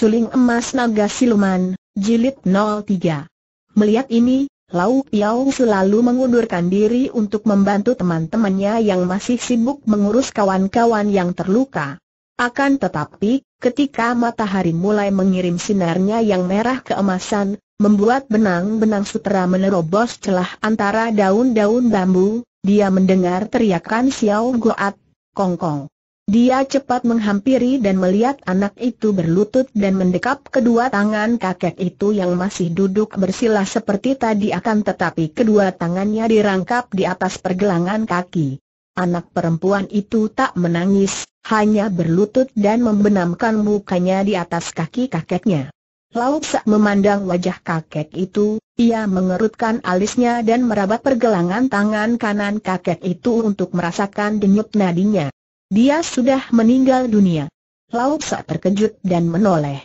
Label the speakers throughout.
Speaker 1: Suling Emas Naga Siluman, Jilid 03 Melihat ini, Lau Piao selalu mengundurkan diri untuk membantu teman-temannya yang masih sibuk mengurus kawan-kawan yang terluka. Akan tetapi, ketika matahari mulai mengirim sinarnya yang merah keemasan, membuat benang-benang sutera menerobos celah antara daun-daun bambu, dia mendengar teriakan Xiao Goat, Kongkong. Dia cepat menghampiri dan melihat anak itu berlutut dan mendekap kedua tangan kakek itu yang masih duduk bersila seperti tadi akan tetapi kedua tangannya dirangkap di atas pergelangan kaki. Anak perempuan itu tak menangis, hanya berlutut dan membenamkan mukanya di atas kaki kakeknya. Lauk memandang wajah kakek itu, ia mengerutkan alisnya dan meraba pergelangan tangan kanan kakek itu untuk merasakan denyut nadinya. Dia sudah meninggal dunia. Lauksa terkejut dan menoleh.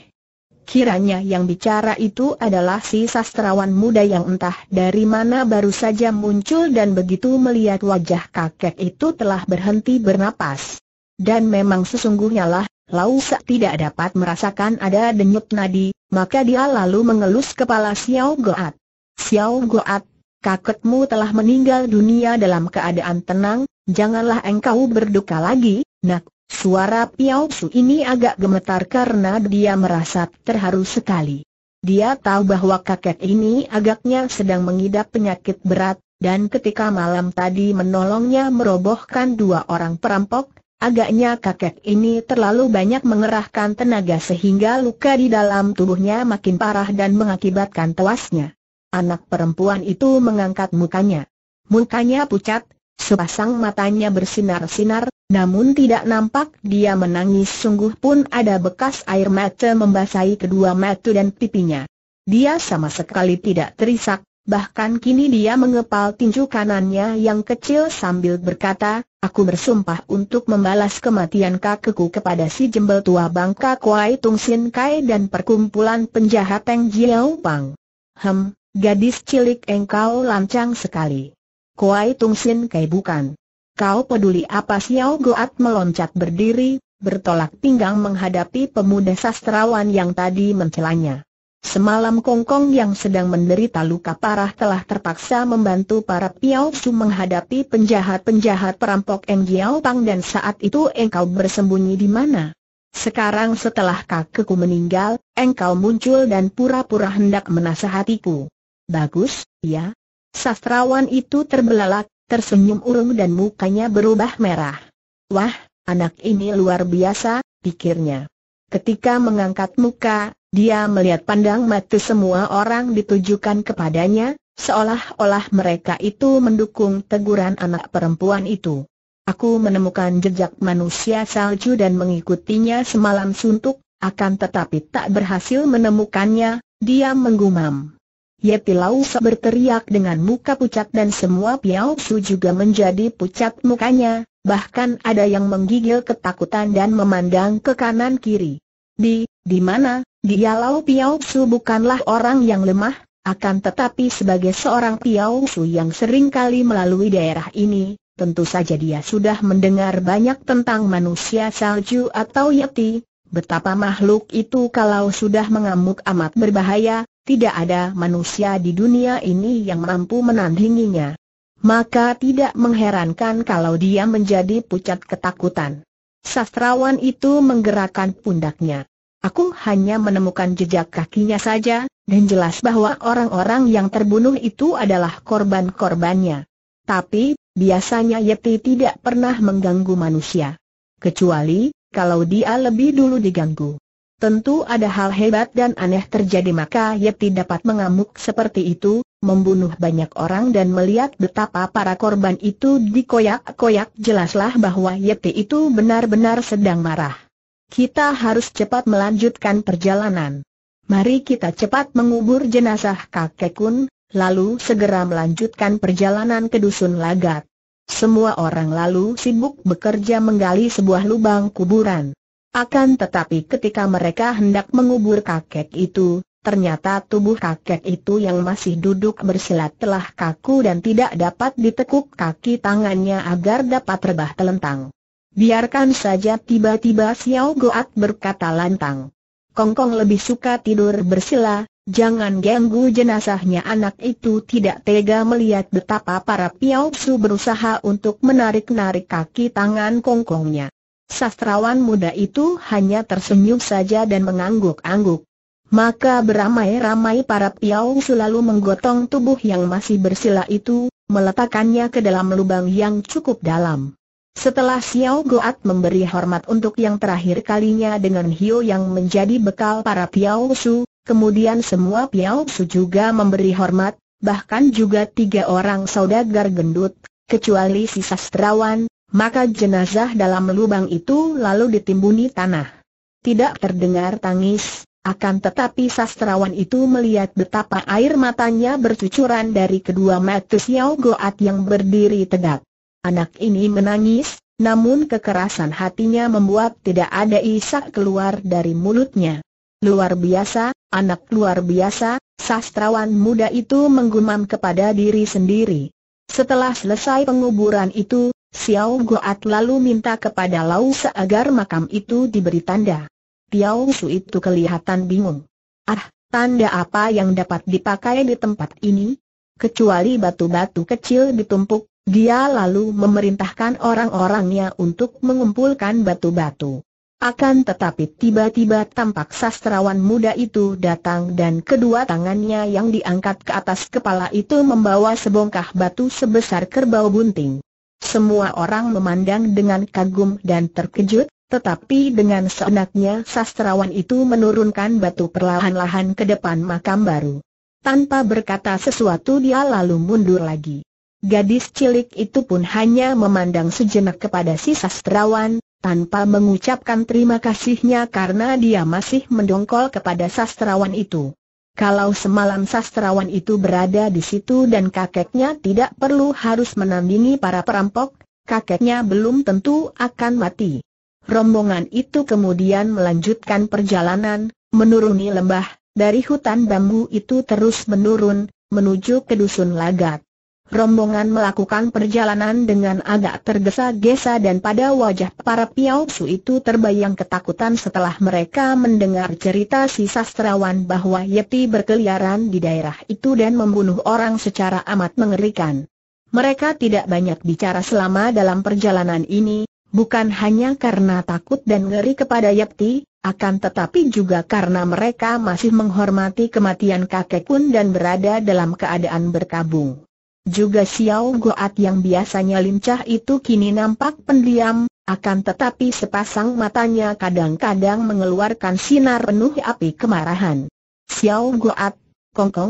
Speaker 1: Kiranya yang bicara itu adalah si sastrawan muda yang entah dari mana baru saja muncul dan begitu melihat wajah kakek itu telah berhenti bernapas. Dan memang sesungguhnya lah, Lausa tidak dapat merasakan ada denyut nadi, maka dia lalu mengelus kepala Xiao Goat. Xiao Goat, kakekmu telah meninggal dunia dalam keadaan tenang, Janganlah engkau berduka lagi, nak. Suara Piao Su ini agak gemetar karena dia merasa terharu sekali. Dia tahu bahwa kakek ini agaknya sedang mengidap penyakit berat, dan ketika malam tadi menolongnya merobohkan dua orang perampok, agaknya kakek ini terlalu banyak mengerahkan tenaga sehingga luka di dalam tubuhnya makin parah dan mengakibatkan tewasnya. Anak perempuan itu mengangkat mukanya. Mukanya pucat, Sepasang matanya bersinar-sinar, namun tidak nampak dia menangis sungguh pun ada bekas air mata membasahi kedua mata dan pipinya. Dia sama sekali tidak terisak, bahkan kini dia mengepal tinju kanannya yang kecil sambil berkata, aku bersumpah untuk membalas kematian kakekku kepada si jembel tua bangka Kuai Tung Sin Kai dan perkumpulan penjahat Teng Jiao Pang. Hem, gadis cilik engkau lancang sekali. Kuai Tung Sin Kai bukan. Kau peduli apa Xiao Goat meloncat berdiri, bertolak pinggang menghadapi pemuda sastrawan yang tadi mencelanya. Semalam Kong Kong yang sedang menderita luka parah telah terpaksa membantu para Piao Su menghadapi penjahat-penjahat perampok Eng Giao Pang dan saat itu engkau bersembunyi di mana? Sekarang setelah kakekku meninggal, engkau muncul dan pura-pura hendak menasehatiku. Bagus, ya, Sastrawan itu terbelalak, tersenyum urung dan mukanya berubah merah. Wah, anak ini luar biasa, pikirnya. Ketika mengangkat muka, dia melihat pandang mata semua orang ditujukan kepadanya, seolah-olah mereka itu mendukung teguran anak perempuan itu. Aku menemukan jejak manusia salju dan mengikutinya semalam suntuk, akan tetapi tak berhasil menemukannya, dia menggumam. Yepi Lausa berteriak dengan muka pucat dan semua Piao Su juga menjadi pucat mukanya, bahkan ada yang menggigil ketakutan dan memandang ke kanan kiri. Di, di mana, dialau Piao Su bukanlah orang yang lemah, akan tetapi sebagai seorang Piao Su yang kali melalui daerah ini, tentu saja dia sudah mendengar banyak tentang manusia salju atau Yeti, Betapa makhluk itu kalau sudah mengamuk amat berbahaya, tidak ada manusia di dunia ini yang mampu menandinginya. Maka tidak mengherankan kalau dia menjadi pucat ketakutan. Sastrawan itu menggerakkan pundaknya. Aku hanya menemukan jejak kakinya saja, dan jelas bahwa orang-orang yang terbunuh itu adalah korban-korbannya. Tapi, biasanya Yeti tidak pernah mengganggu manusia. Kecuali, kalau dia lebih dulu diganggu. Tentu ada hal hebat dan aneh terjadi maka Yeti dapat mengamuk seperti itu, membunuh banyak orang dan melihat betapa para korban itu dikoyak-koyak jelaslah bahwa Yeti itu benar-benar sedang marah. Kita harus cepat melanjutkan perjalanan. Mari kita cepat mengubur jenazah kakek kun, lalu segera melanjutkan perjalanan ke dusun lagat. Semua orang lalu sibuk bekerja menggali sebuah lubang kuburan. Akan tetapi ketika mereka hendak mengubur kakek itu, ternyata tubuh kakek itu yang masih duduk bersilat telah kaku dan tidak dapat ditekuk kaki tangannya agar dapat rebah telentang. Biarkan saja tiba-tiba Xiao Goat berkata lantang. Kongkong lebih suka tidur bersila, Jangan ganggu jenazahnya anak itu tidak tega melihat betapa para Piao Su berusaha untuk menarik-narik kaki tangan kongkongnya. Sastrawan muda itu hanya tersenyum saja dan mengangguk-angguk. Maka beramai-ramai para piau selalu menggotong tubuh yang masih bersila itu, meletakkannya ke dalam lubang yang cukup dalam. Setelah Xiao Goat memberi hormat untuk yang terakhir kalinya dengan Hio yang menjadi bekal para Piao Su, kemudian semua Piao Su juga memberi hormat, bahkan juga tiga orang saudagar gendut, kecuali si sastrawan, maka jenazah dalam lubang itu lalu ditimbuni tanah. Tidak terdengar tangis, akan tetapi sastrawan itu melihat betapa air matanya bercucuran dari kedua mata Xiao Goat yang berdiri tegak. Anak ini menangis, namun kekerasan hatinya membuat tidak ada isak keluar dari mulutnya. Luar biasa, anak luar biasa, sastrawan muda itu menggumam kepada diri sendiri. Setelah selesai penguburan itu, Xiao Goat lalu minta kepada Lau Se agar makam itu diberi tanda. Tiao Su itu kelihatan bingung. Ah, tanda apa yang dapat dipakai di tempat ini? Kecuali batu-batu kecil ditumpuk, dia lalu memerintahkan orang-orangnya untuk mengumpulkan batu-batu. Akan tetapi tiba-tiba tampak sastrawan muda itu datang dan kedua tangannya yang diangkat ke atas kepala itu membawa sebongkah batu sebesar kerbau bunting. Semua orang memandang dengan kagum dan terkejut, tetapi dengan seenaknya sastrawan itu menurunkan batu perlahan-lahan ke depan makam baru. Tanpa berkata sesuatu dia lalu mundur lagi. Gadis cilik itu pun hanya memandang sejenak kepada si sastrawan, tanpa mengucapkan terima kasihnya karena dia masih mendongkol kepada sastrawan itu. Kalau semalam sastrawan itu berada di situ dan kakeknya tidak perlu harus menandingi para perampok, kakeknya belum tentu akan mati. Rombongan itu kemudian melanjutkan perjalanan, menuruni lembah, dari hutan bambu itu terus menurun, menuju ke dusun Lagat. Rombongan melakukan perjalanan dengan agak tergesa-gesa dan pada wajah para piausu itu terbayang ketakutan setelah mereka mendengar cerita si sastrawan bahwa Yeti berkeliaran di daerah itu dan membunuh orang secara amat mengerikan. Mereka tidak banyak bicara selama dalam perjalanan ini, bukan hanya karena takut dan ngeri kepada Yeti, akan tetapi juga karena mereka masih menghormati kematian kakek pun dan berada dalam keadaan berkabung. Juga Xiao Goat yang biasanya lincah itu kini nampak pendiam, akan tetapi sepasang matanya kadang-kadang mengeluarkan sinar penuh api kemarahan. Xiao Goat,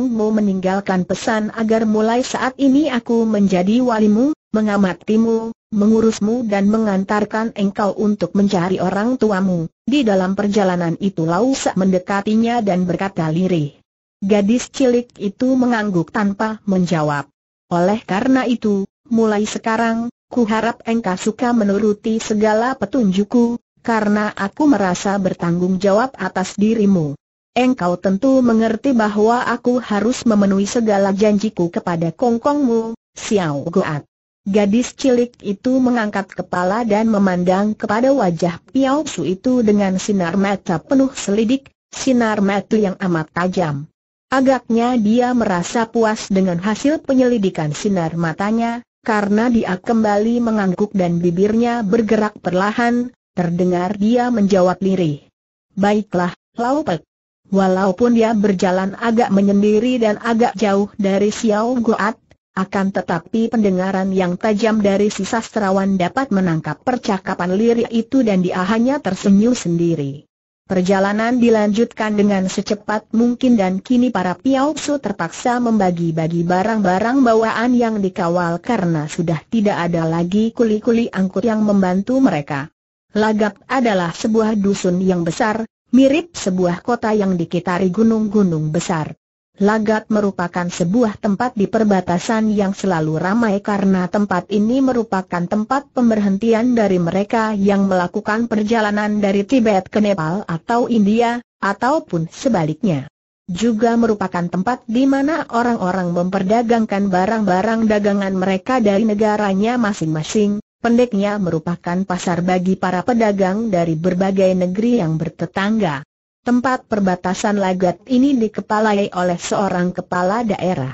Speaker 1: Mo meninggalkan pesan agar mulai saat ini aku menjadi walimu, mengamatimu, mengurusmu dan mengantarkan engkau untuk mencari orang tuamu. Di dalam perjalanan itu Lau Sa mendekatinya dan berkata lirih. Gadis cilik itu mengangguk tanpa menjawab. Oleh karena itu, mulai sekarang, ku harap engkau suka menuruti segala petunjukku, karena aku merasa bertanggung jawab atas dirimu. Engkau tentu mengerti bahwa aku harus memenuhi segala janjiku kepada kongkongmu, Xiao Goat. Gadis cilik itu mengangkat kepala dan memandang kepada wajah Piao Su itu dengan sinar mata penuh selidik, sinar mata yang amat tajam. Agaknya dia merasa puas dengan hasil penyelidikan sinar matanya, karena dia kembali mengangguk dan bibirnya bergerak perlahan, terdengar dia menjawab lirih. Baiklah, Laupek. Walaupun dia berjalan agak menyendiri dan agak jauh dari Xiao Goat, akan tetapi pendengaran yang tajam dari si sastrawan dapat menangkap percakapan lirik itu dan dia hanya tersenyum sendiri. Perjalanan dilanjutkan dengan secepat mungkin dan kini para Su terpaksa membagi-bagi barang-barang bawaan yang dikawal karena sudah tidak ada lagi kuli-kuli angkut yang membantu mereka. Lagap adalah sebuah dusun yang besar, mirip sebuah kota yang dikitari gunung-gunung besar. Lagat merupakan sebuah tempat di perbatasan yang selalu ramai karena tempat ini merupakan tempat pemberhentian dari mereka yang melakukan perjalanan dari Tibet ke Nepal atau India, ataupun sebaliknya. Juga merupakan tempat di mana orang-orang memperdagangkan barang-barang dagangan mereka dari negaranya masing-masing, pendeknya merupakan pasar bagi para pedagang dari berbagai negeri yang bertetangga. Tempat perbatasan lagat ini dikepalai oleh seorang kepala daerah.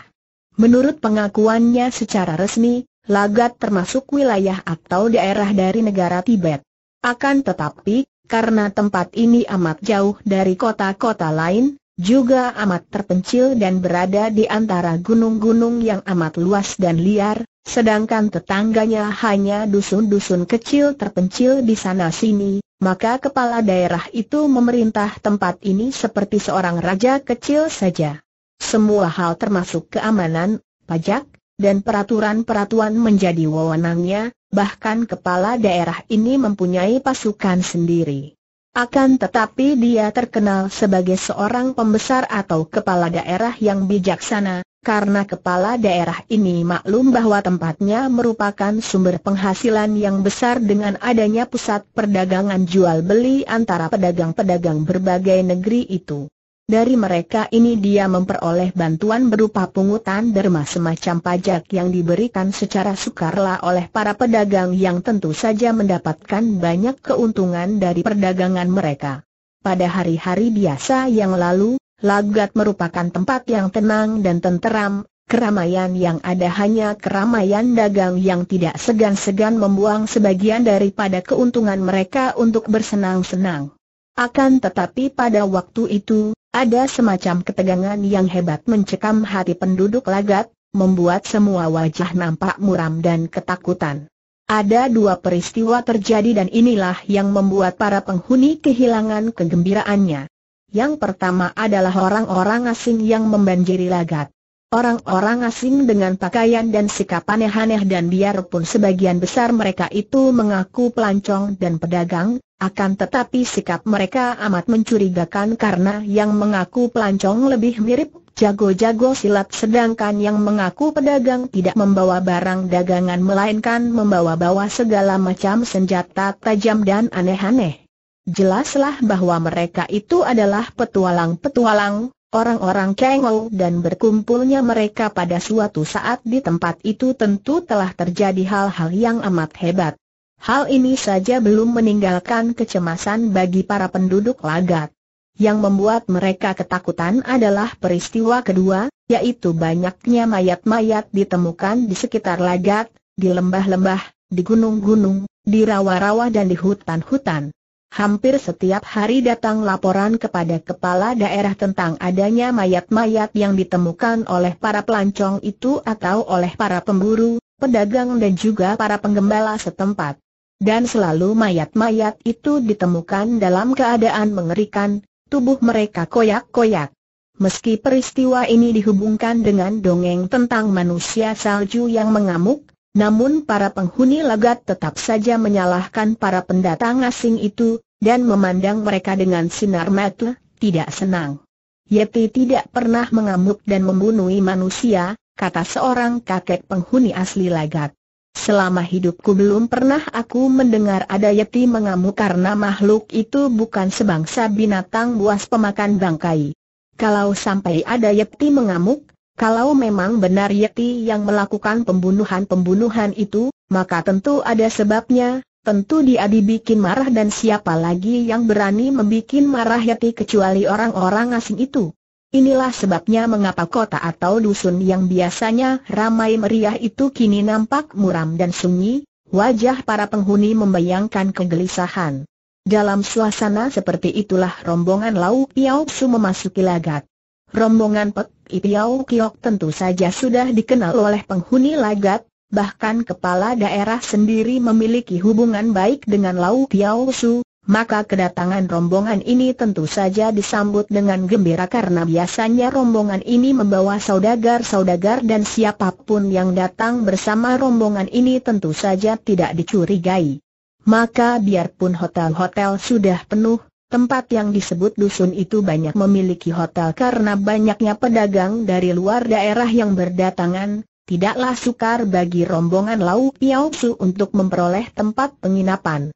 Speaker 1: Menurut pengakuannya secara resmi, lagat termasuk wilayah atau daerah dari negara Tibet. Akan tetapi, karena tempat ini amat jauh dari kota-kota lain, juga amat terpencil dan berada di antara gunung-gunung yang amat luas dan liar, sedangkan tetangganya hanya dusun-dusun kecil terpencil di sana-sini, maka kepala daerah itu memerintah tempat ini seperti seorang raja kecil saja. Semua hal termasuk keamanan, pajak, dan peraturan-peraturan menjadi wewenangnya, bahkan kepala daerah ini mempunyai pasukan sendiri. Akan tetapi dia terkenal sebagai seorang pembesar atau kepala daerah yang bijaksana, karena kepala daerah ini maklum bahwa tempatnya merupakan sumber penghasilan yang besar dengan adanya pusat perdagangan jual-beli antara pedagang-pedagang berbagai negeri itu. Dari mereka ini dia memperoleh bantuan berupa pungutan derma semacam pajak yang diberikan secara sukarela oleh para pedagang yang tentu saja mendapatkan banyak keuntungan dari perdagangan mereka. Pada hari-hari biasa yang lalu, Lagat merupakan tempat yang tenang dan tenteram, keramaian yang ada hanya keramaian dagang yang tidak segan-segan membuang sebagian daripada keuntungan mereka untuk bersenang-senang. Akan tetapi pada waktu itu, ada semacam ketegangan yang hebat mencekam hati penduduk Lagat, membuat semua wajah nampak muram dan ketakutan. Ada dua peristiwa terjadi dan inilah yang membuat para penghuni kehilangan kegembiraannya. Yang pertama adalah orang-orang asing yang membanjiri lagat. Orang-orang asing dengan pakaian dan sikap aneh-aneh dan biarpun sebagian besar mereka itu mengaku pelancong dan pedagang, akan tetapi sikap mereka amat mencurigakan karena yang mengaku pelancong lebih mirip jago-jago silat sedangkan yang mengaku pedagang tidak membawa barang dagangan melainkan membawa-bawa segala macam senjata tajam dan aneh-aneh. Jelaslah bahwa mereka itu adalah petualang-petualang, orang-orang kengol dan berkumpulnya mereka pada suatu saat di tempat itu tentu telah terjadi hal-hal yang amat hebat. Hal ini saja belum meninggalkan kecemasan bagi para penduduk lagat. Yang membuat mereka ketakutan adalah peristiwa kedua, yaitu banyaknya mayat-mayat ditemukan di sekitar lagat, di lembah-lembah, di gunung-gunung, di rawa-rawa dan di hutan-hutan. Hampir setiap hari datang laporan kepada kepala daerah tentang adanya mayat-mayat yang ditemukan oleh para pelancong itu atau oleh para pemburu, pedagang dan juga para penggembala setempat. Dan selalu mayat-mayat itu ditemukan dalam keadaan mengerikan, tubuh mereka koyak-koyak. Meski peristiwa ini dihubungkan dengan dongeng tentang manusia salju yang mengamuk, namun para penghuni lagat tetap saja menyalahkan para pendatang asing itu, dan memandang mereka dengan sinar mata, tidak senang. Yeti tidak pernah mengamuk dan membunuhi manusia, kata seorang kakek penghuni asli lagat. Selama hidupku belum pernah aku mendengar ada Yeti mengamuk karena makhluk itu bukan sebangsa binatang buas pemakan bangkai. Kalau sampai ada Yeti mengamuk, kalau memang benar Yeti yang melakukan pembunuhan-pembunuhan itu, maka tentu ada sebabnya, tentu dia dibikin marah dan siapa lagi yang berani membikin marah Yeti kecuali orang-orang asing itu. Inilah sebabnya mengapa kota atau dusun yang biasanya ramai meriah itu kini nampak muram dan sunyi, wajah para penghuni membayangkan kegelisahan. Dalam suasana seperti itulah rombongan Lau Piao Su memasuki lagat. Rombongan Pek Itiau Kiok tentu saja sudah dikenal oleh penghuni lagat, bahkan kepala daerah sendiri memiliki hubungan baik dengan Lau Tiau Su, maka kedatangan rombongan ini tentu saja disambut dengan gembira karena biasanya rombongan ini membawa saudagar-saudagar dan siapapun yang datang bersama rombongan ini tentu saja tidak dicurigai. Maka biarpun hotel-hotel sudah penuh, Tempat yang disebut dusun itu banyak memiliki hotel karena banyaknya pedagang dari luar daerah yang berdatangan, tidaklah sukar bagi rombongan Lau Piao untuk memperoleh tempat penginapan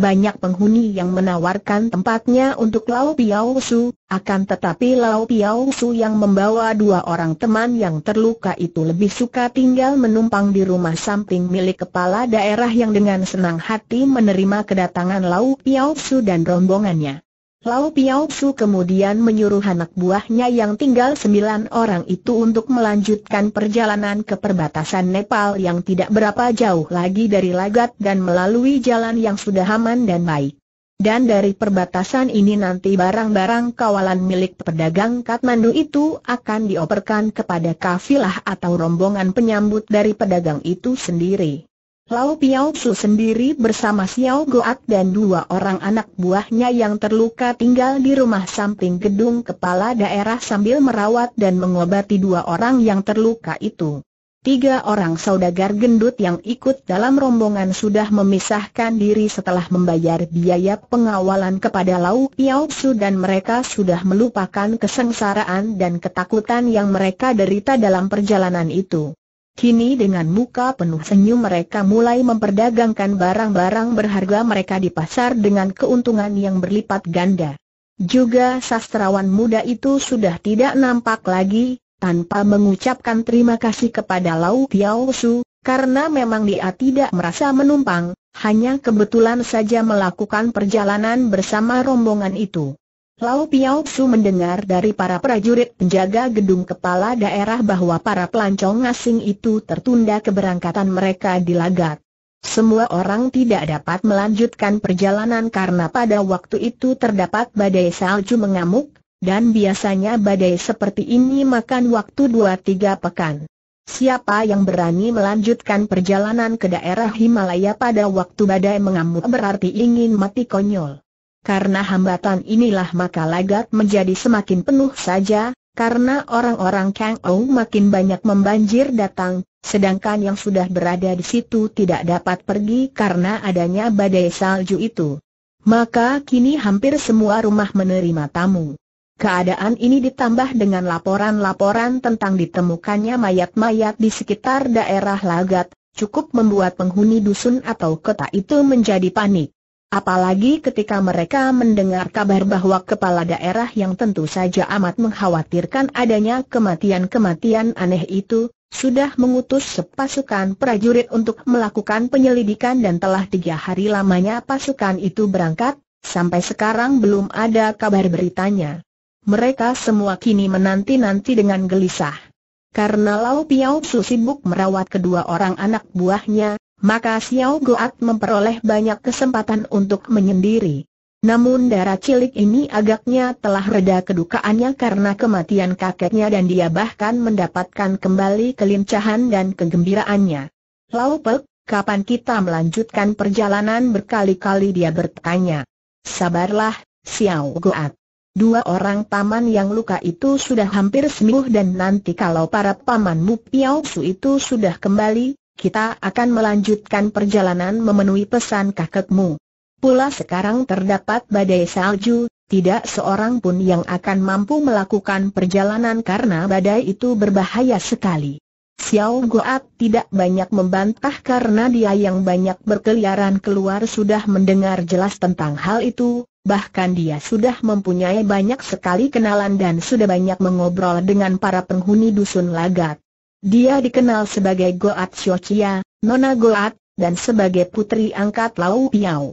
Speaker 1: banyak penghuni yang menawarkan tempatnya untuk Lau Piao Su, akan tetapi Lau Piao Su yang membawa dua orang teman yang terluka itu lebih suka tinggal menumpang di rumah samping milik kepala daerah yang dengan senang hati menerima kedatangan Lau Piao Su dan rombongannya. Lau Piao Su kemudian menyuruh anak buahnya yang tinggal sembilan orang itu untuk melanjutkan perjalanan ke perbatasan Nepal yang tidak berapa jauh lagi dari Lagat dan melalui jalan yang sudah aman dan baik. Dan dari perbatasan ini nanti barang-barang kawalan milik pedagang Kathmandu itu akan dioperkan kepada kafilah atau rombongan penyambut dari pedagang itu sendiri. Lau Piao Su sendiri bersama Xiao Goat dan dua orang anak buahnya yang terluka tinggal di rumah samping gedung kepala daerah sambil merawat dan mengobati dua orang yang terluka itu. Tiga orang saudagar gendut yang ikut dalam rombongan sudah memisahkan diri setelah membayar biaya pengawalan kepada Lau Piao Su dan mereka sudah melupakan kesengsaraan dan ketakutan yang mereka derita dalam perjalanan itu. Kini dengan muka penuh senyum mereka mulai memperdagangkan barang-barang berharga mereka di pasar dengan keuntungan yang berlipat ganda. Juga sastrawan muda itu sudah tidak nampak lagi, tanpa mengucapkan terima kasih kepada Lau Tiao Su, karena memang dia tidak merasa menumpang, hanya kebetulan saja melakukan perjalanan bersama rombongan itu. Lau Piao Su mendengar dari para prajurit penjaga gedung kepala daerah bahwa para pelancong asing itu tertunda keberangkatan mereka di Lagat. Semua orang tidak dapat melanjutkan perjalanan karena pada waktu itu terdapat badai salju mengamuk, dan biasanya badai seperti ini makan waktu 2-3 pekan. Siapa yang berani melanjutkan perjalanan ke daerah Himalaya pada waktu badai mengamuk berarti ingin mati konyol. Karena hambatan inilah maka lagat menjadi semakin penuh saja, karena orang-orang Kang Ou makin banyak membanjir datang, sedangkan yang sudah berada di situ tidak dapat pergi karena adanya badai salju itu. Maka kini hampir semua rumah menerima tamu. Keadaan ini ditambah dengan laporan-laporan tentang ditemukannya mayat-mayat di sekitar daerah Lagat, cukup membuat penghuni dusun atau kota itu menjadi panik. Apalagi ketika mereka mendengar kabar bahwa kepala daerah yang tentu saja amat mengkhawatirkan adanya kematian-kematian aneh itu, sudah mengutus sepasukan prajurit untuk melakukan penyelidikan dan telah tiga hari lamanya pasukan itu berangkat, sampai sekarang belum ada kabar beritanya. Mereka semua kini menanti-nanti dengan gelisah. Karena Lau Piau Su sibuk merawat kedua orang anak buahnya, maka Xiao Goat memperoleh banyak kesempatan untuk menyendiri. Namun darah cilik ini agaknya telah reda kedukaannya karena kematian kakeknya dan dia bahkan mendapatkan kembali kelincahan dan kegembiraannya. Lau Pek, kapan kita melanjutkan perjalanan berkali-kali dia bertanya. Sabarlah, Xiao Goat. Dua orang paman yang luka itu sudah hampir sembuh dan nanti kalau para pamanmu Piao Su itu sudah kembali, kita akan melanjutkan perjalanan memenuhi pesan kakekmu. Pula sekarang terdapat badai salju, tidak seorang pun yang akan mampu melakukan perjalanan karena badai itu berbahaya sekali. Xiao Guat tidak banyak membantah karena dia yang banyak berkeliaran keluar sudah mendengar jelas tentang hal itu, bahkan dia sudah mempunyai banyak sekali kenalan dan sudah banyak mengobrol dengan para penghuni dusun lagat. Dia dikenal sebagai Goat Xiochia, Nona Goat, dan sebagai putri angkat Lau Piao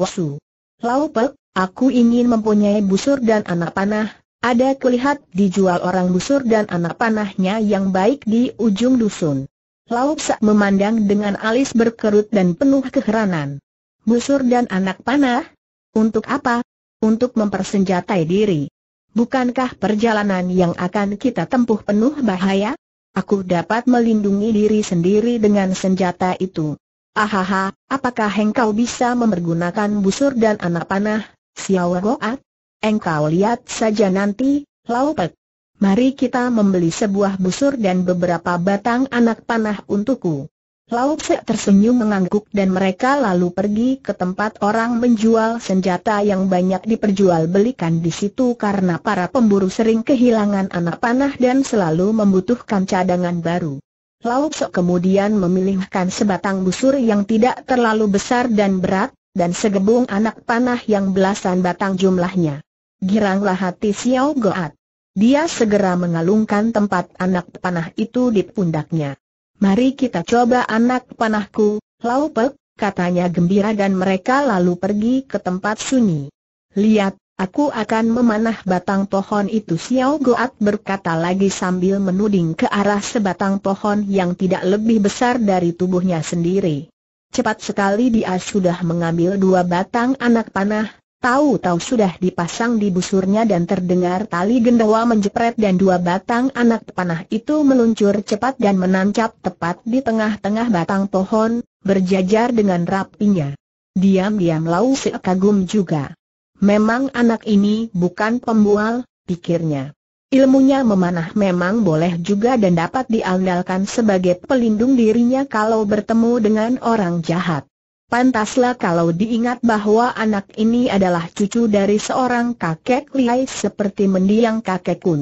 Speaker 1: Lau Pek, aku ingin mempunyai busur dan anak panah, ada kulihat dijual orang busur dan anak panahnya yang baik di ujung dusun. Lau Sak memandang dengan alis berkerut dan penuh keheranan. Busur dan anak panah? Untuk apa? Untuk mempersenjatai diri. Bukankah perjalanan yang akan kita tempuh penuh bahaya? Aku dapat melindungi diri sendiri dengan senjata itu. Ahaha, apakah engkau bisa memergunakan busur dan anak panah, Xiao Goat? Engkau lihat saja nanti, Laupet. Mari kita membeli sebuah busur dan beberapa batang anak panah untukku. Lau Tse tersenyum mengangguk dan mereka lalu pergi ke tempat orang menjual senjata yang banyak diperjualbelikan di situ karena para pemburu sering kehilangan anak panah dan selalu membutuhkan cadangan baru. Lau Tse kemudian memilihkan sebatang busur yang tidak terlalu besar dan berat, dan segebung anak panah yang belasan batang jumlahnya. Giranglah hati Xiao Goat. Dia segera mengalungkan tempat anak panah itu di pundaknya. Mari kita coba anak panahku, Laupek, katanya gembira dan mereka lalu pergi ke tempat sunyi. Lihat, aku akan memanah batang pohon itu Xiao Goat berkata lagi sambil menuding ke arah sebatang pohon yang tidak lebih besar dari tubuhnya sendiri. Cepat sekali dia sudah mengambil dua batang anak panah, Tahu-tahu sudah dipasang di busurnya dan terdengar tali gendawa menjepret dan dua batang anak panah itu meluncur cepat dan menancap tepat di tengah-tengah batang pohon, berjajar dengan rapinya. Diam-diam Lau Se kagum juga. Memang anak ini bukan pembual, pikirnya. Ilmunya memanah memang boleh juga dan dapat diandalkan sebagai pelindung dirinya kalau bertemu dengan orang jahat. Pantaslah kalau diingat bahwa anak ini adalah cucu dari seorang kakek liai seperti mendiang kakek kun.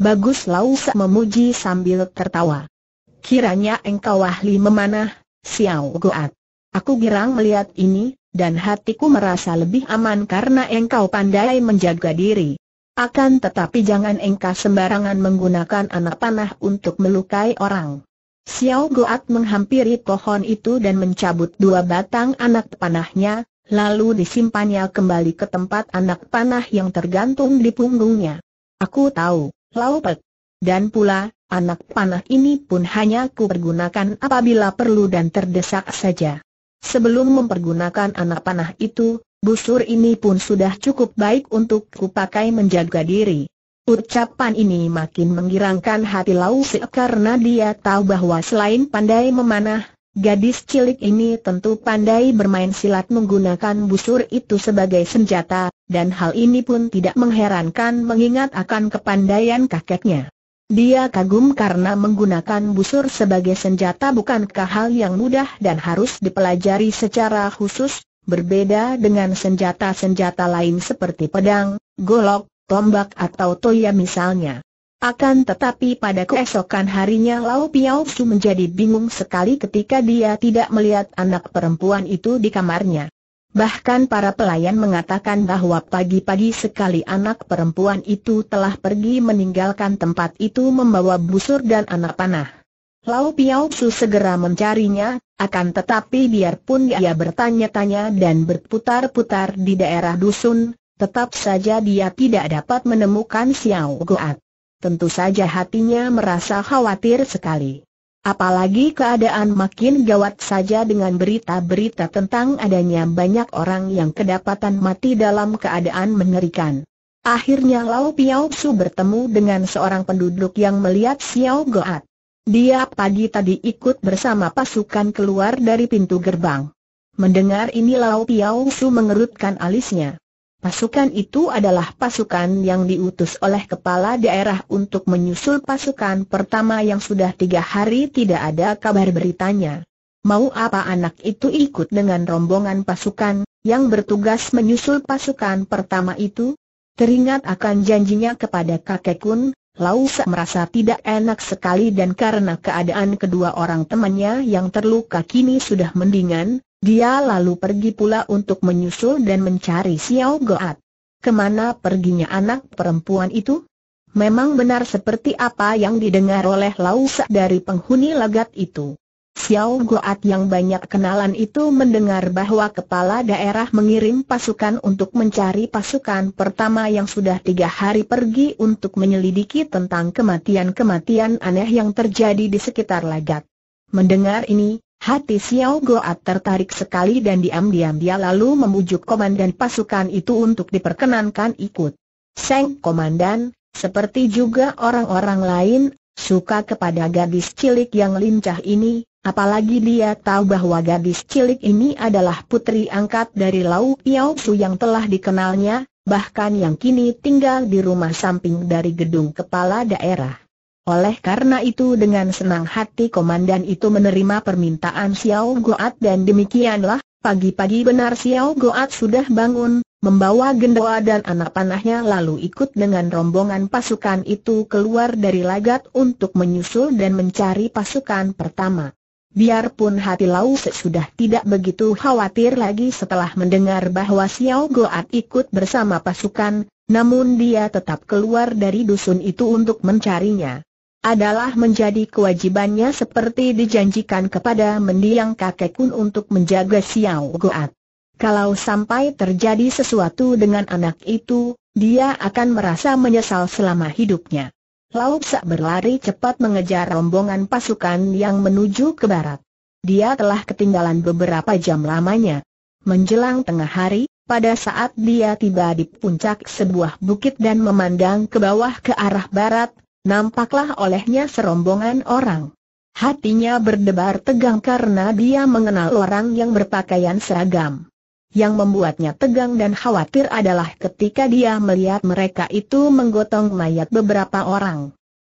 Speaker 1: Bagus Lausa memuji sambil tertawa. Kiranya engkau ahli memanah, Xiao Goat. Aku girang melihat ini, dan hatiku merasa lebih aman karena engkau pandai menjaga diri. Akan tetapi jangan engkau sembarangan menggunakan anak panah untuk melukai orang. Xiao Goat menghampiri pohon itu dan mencabut dua batang anak panahnya, lalu disimpannya kembali ke tempat anak panah yang tergantung di punggungnya. Aku tahu, Lau Pek. Dan pula, anak panah ini pun hanya ku pergunakan apabila perlu dan terdesak saja. Sebelum mempergunakan anak panah itu, busur ini pun sudah cukup baik untuk kupakai menjaga diri. Ucapan ini makin menggirangkan hati Lau Si karena dia tahu bahwa selain pandai memanah, gadis cilik ini tentu pandai bermain silat menggunakan busur itu sebagai senjata, dan hal ini pun tidak mengherankan mengingat akan kepandaian kakeknya. Dia kagum karena menggunakan busur sebagai senjata bukankah hal yang mudah dan harus dipelajari secara khusus, berbeda dengan senjata-senjata lain seperti pedang, golok, tombak atau toya misalnya. Akan tetapi pada keesokan harinya Lau Piao Su menjadi bingung sekali ketika dia tidak melihat anak perempuan itu di kamarnya. Bahkan para pelayan mengatakan bahwa pagi-pagi sekali anak perempuan itu telah pergi meninggalkan tempat itu membawa busur dan anak panah. Lau Piao Su segera mencarinya, akan tetapi biarpun dia bertanya-tanya dan berputar-putar di daerah dusun, Tetap saja dia tidak dapat menemukan Xiao Goat. Tentu saja hatinya merasa khawatir sekali. Apalagi keadaan makin gawat saja dengan berita-berita tentang adanya banyak orang yang kedapatan mati dalam keadaan mengerikan. Akhirnya Lao Piao Su bertemu dengan seorang penduduk yang melihat Xiao Goat. Dia pagi tadi ikut bersama pasukan keluar dari pintu gerbang. Mendengar ini Lao Piao Su mengerutkan alisnya. Pasukan itu adalah pasukan yang diutus oleh kepala daerah untuk menyusul pasukan pertama yang sudah tiga hari tidak ada kabar beritanya. Mau apa anak itu ikut dengan rombongan pasukan yang bertugas menyusul pasukan pertama itu? Teringat akan janjinya kepada kakek Kun, Lausa merasa tidak enak sekali dan karena keadaan kedua orang temannya yang terluka kini sudah mendingan, dia lalu pergi pula untuk menyusul dan mencari Xiao Goat. Kemana perginya anak perempuan itu? Memang benar seperti apa yang didengar oleh Lausa dari penghuni lagat itu. Xiao Goat yang banyak kenalan itu mendengar bahwa kepala daerah mengirim pasukan untuk mencari pasukan pertama yang sudah tiga hari pergi untuk menyelidiki tentang kematian-kematian aneh yang terjadi di sekitar lagat. Mendengar ini, Hati Xiao Goat tertarik sekali dan diam-diam dia lalu memujuk komandan pasukan itu untuk diperkenankan ikut. Seng komandan, seperti juga orang-orang lain, suka kepada gadis cilik yang lincah ini, apalagi dia tahu bahwa gadis cilik ini adalah putri angkat dari Lau Piao Su yang telah dikenalnya, bahkan yang kini tinggal di rumah samping dari gedung kepala daerah. Oleh karena itu dengan senang hati komandan itu menerima permintaan Xiao Goat dan demikianlah, pagi-pagi benar Xiao Goat sudah bangun, membawa gendoa dan anak panahnya lalu ikut dengan rombongan pasukan itu keluar dari lagat untuk menyusul dan mencari pasukan pertama. Biarpun hati Lau sudah tidak begitu khawatir lagi setelah mendengar bahwa Xiao Goat ikut bersama pasukan, namun dia tetap keluar dari dusun itu untuk mencarinya adalah menjadi kewajibannya seperti dijanjikan kepada mendiang kakek Kun untuk menjaga Xiao Goat. Kalau sampai terjadi sesuatu dengan anak itu, dia akan merasa menyesal selama hidupnya. Lao Tse berlari cepat mengejar rombongan pasukan yang menuju ke barat. Dia telah ketinggalan beberapa jam lamanya. Menjelang tengah hari, pada saat dia tiba di puncak sebuah bukit dan memandang ke bawah ke arah barat, nampaklah olehnya serombongan orang. Hatinya berdebar tegang karena dia mengenal orang yang berpakaian seragam. Yang membuatnya tegang dan khawatir adalah ketika dia melihat mereka itu menggotong mayat beberapa orang.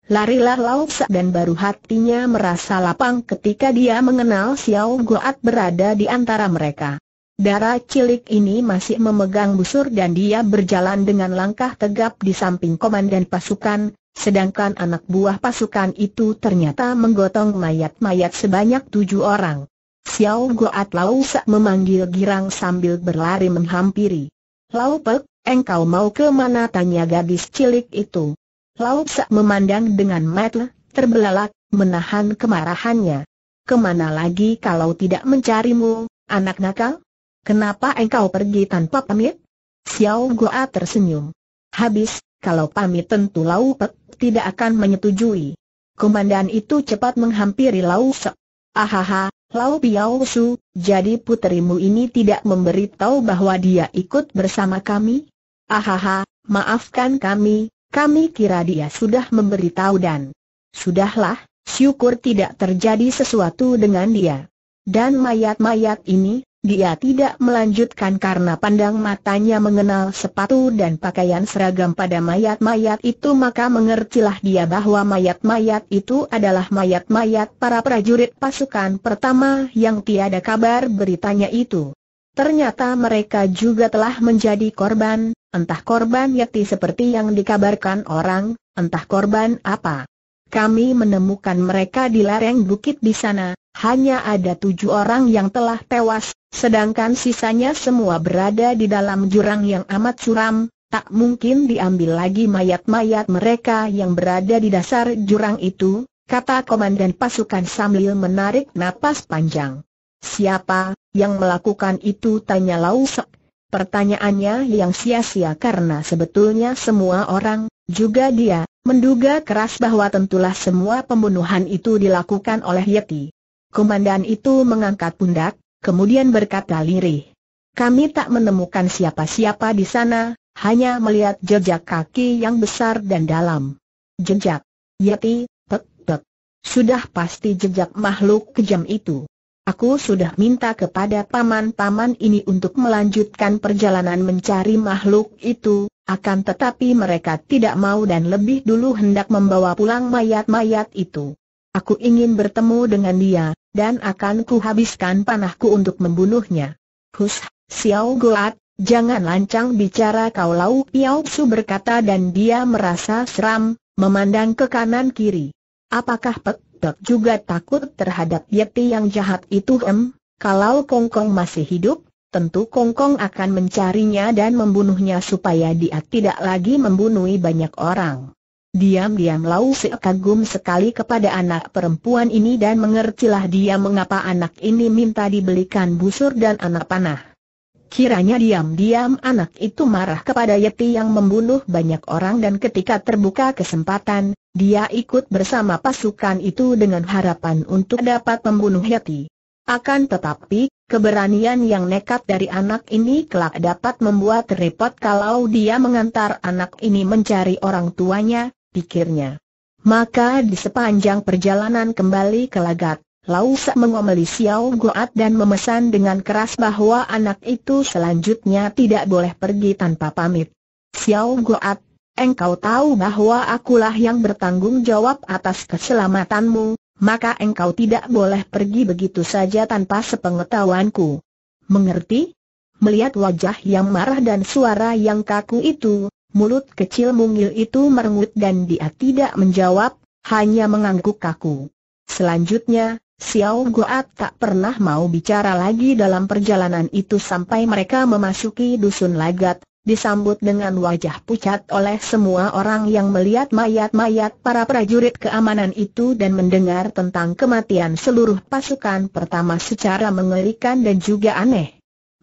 Speaker 1: Larilah Lau Sa dan baru hatinya merasa lapang ketika dia mengenal Xiao Goat berada di antara mereka. Darah cilik ini masih memegang busur dan dia berjalan dengan langkah tegap di samping komandan pasukan, sedangkan anak buah pasukan itu ternyata menggotong mayat-mayat sebanyak tujuh orang. Xiao Goat Lau Sak memanggil girang sambil berlari menghampiri. Lau Pek, engkau mau ke mana tanya gadis cilik itu. Lau Sak memandang dengan mata terbelalak, menahan kemarahannya. Kemana lagi kalau tidak mencarimu, anak nakal? Kenapa engkau pergi tanpa pamit? Xiao Goat tersenyum. Habis, kalau pamit tentu Lau Pek tidak akan menyetujui. Komandan itu cepat menghampiri Lau Sek. Ahaha, Lau Piao Su, jadi puterimu ini tidak memberitahu bahwa dia ikut bersama kami? Ahaha, maafkan kami, kami kira dia sudah memberitahu dan... Sudahlah, syukur tidak terjadi sesuatu dengan dia. Dan mayat-mayat ini, dia tidak melanjutkan karena pandang matanya mengenal sepatu dan pakaian seragam pada mayat-mayat itu maka mengertilah dia bahwa mayat-mayat itu adalah mayat-mayat para prajurit pasukan pertama yang tiada kabar beritanya itu. Ternyata mereka juga telah menjadi korban, entah korban yakti seperti yang dikabarkan orang, entah korban apa. Kami menemukan mereka di lereng bukit di sana, hanya ada tujuh orang yang telah tewas, sedangkan sisanya semua berada di dalam jurang yang amat suram, tak mungkin diambil lagi mayat-mayat mereka yang berada di dasar jurang itu, kata komandan pasukan sambil menarik napas panjang. Siapa yang melakukan itu tanya Lausek. Pertanyaannya yang sia-sia karena sebetulnya semua orang, juga dia, Menduga keras bahwa tentulah semua pembunuhan itu dilakukan oleh Yeti. Komandan itu mengangkat pundak, kemudian berkata lirih. Kami tak menemukan siapa-siapa di sana, hanya melihat jejak kaki yang besar dan dalam. Jejak. Yeti, tek, tek. Sudah pasti jejak makhluk kejam itu. Aku sudah minta kepada paman-paman ini untuk melanjutkan perjalanan mencari makhluk itu, akan tetapi mereka tidak mau dan lebih dulu hendak membawa pulang mayat-mayat itu. Aku ingin bertemu dengan dia, dan akan kuhabiskan panahku untuk membunuhnya. Hus, Xiao Goat, jangan lancang bicara kau Lau Piao Su berkata dan dia merasa seram, memandang ke kanan kiri. Apakah Pek Tok juga takut terhadap Yeti yang jahat itu em? Kalau Kongkong masih hidup, tentu Kongkong akan mencarinya dan membunuhnya supaya dia tidak lagi membunuh banyak orang. Diam-diam Lau Se kagum sekali kepada anak perempuan ini dan mengertilah dia mengapa anak ini minta dibelikan busur dan anak panah. Kiranya diam-diam anak itu marah kepada Yeti yang membunuh banyak orang dan ketika terbuka kesempatan, dia ikut bersama pasukan itu dengan harapan untuk dapat membunuh Yeti. Akan tetapi, keberanian yang nekat dari anak ini kelak dapat membuat repot kalau dia mengantar anak ini mencari orang tuanya, pikirnya. Maka di sepanjang perjalanan kembali ke Lagat, Lausa mengomeli Xiao Goat dan memesan dengan keras bahwa anak itu selanjutnya tidak boleh pergi tanpa pamit. Xiao Goat, engkau tahu bahwa akulah yang bertanggung jawab atas keselamatanmu, maka engkau tidak boleh pergi begitu saja tanpa sepengetahuanku. Mengerti? Melihat wajah yang marah dan suara yang kaku itu, mulut kecil mungil itu merengut dan dia tidak menjawab, hanya mengangguk kaku. Selanjutnya, Xiao Goat tak pernah mau bicara lagi dalam perjalanan itu sampai mereka memasuki dusun lagat, disambut dengan wajah pucat oleh semua orang yang melihat mayat-mayat para prajurit keamanan itu dan mendengar tentang kematian seluruh pasukan pertama secara mengerikan dan juga aneh.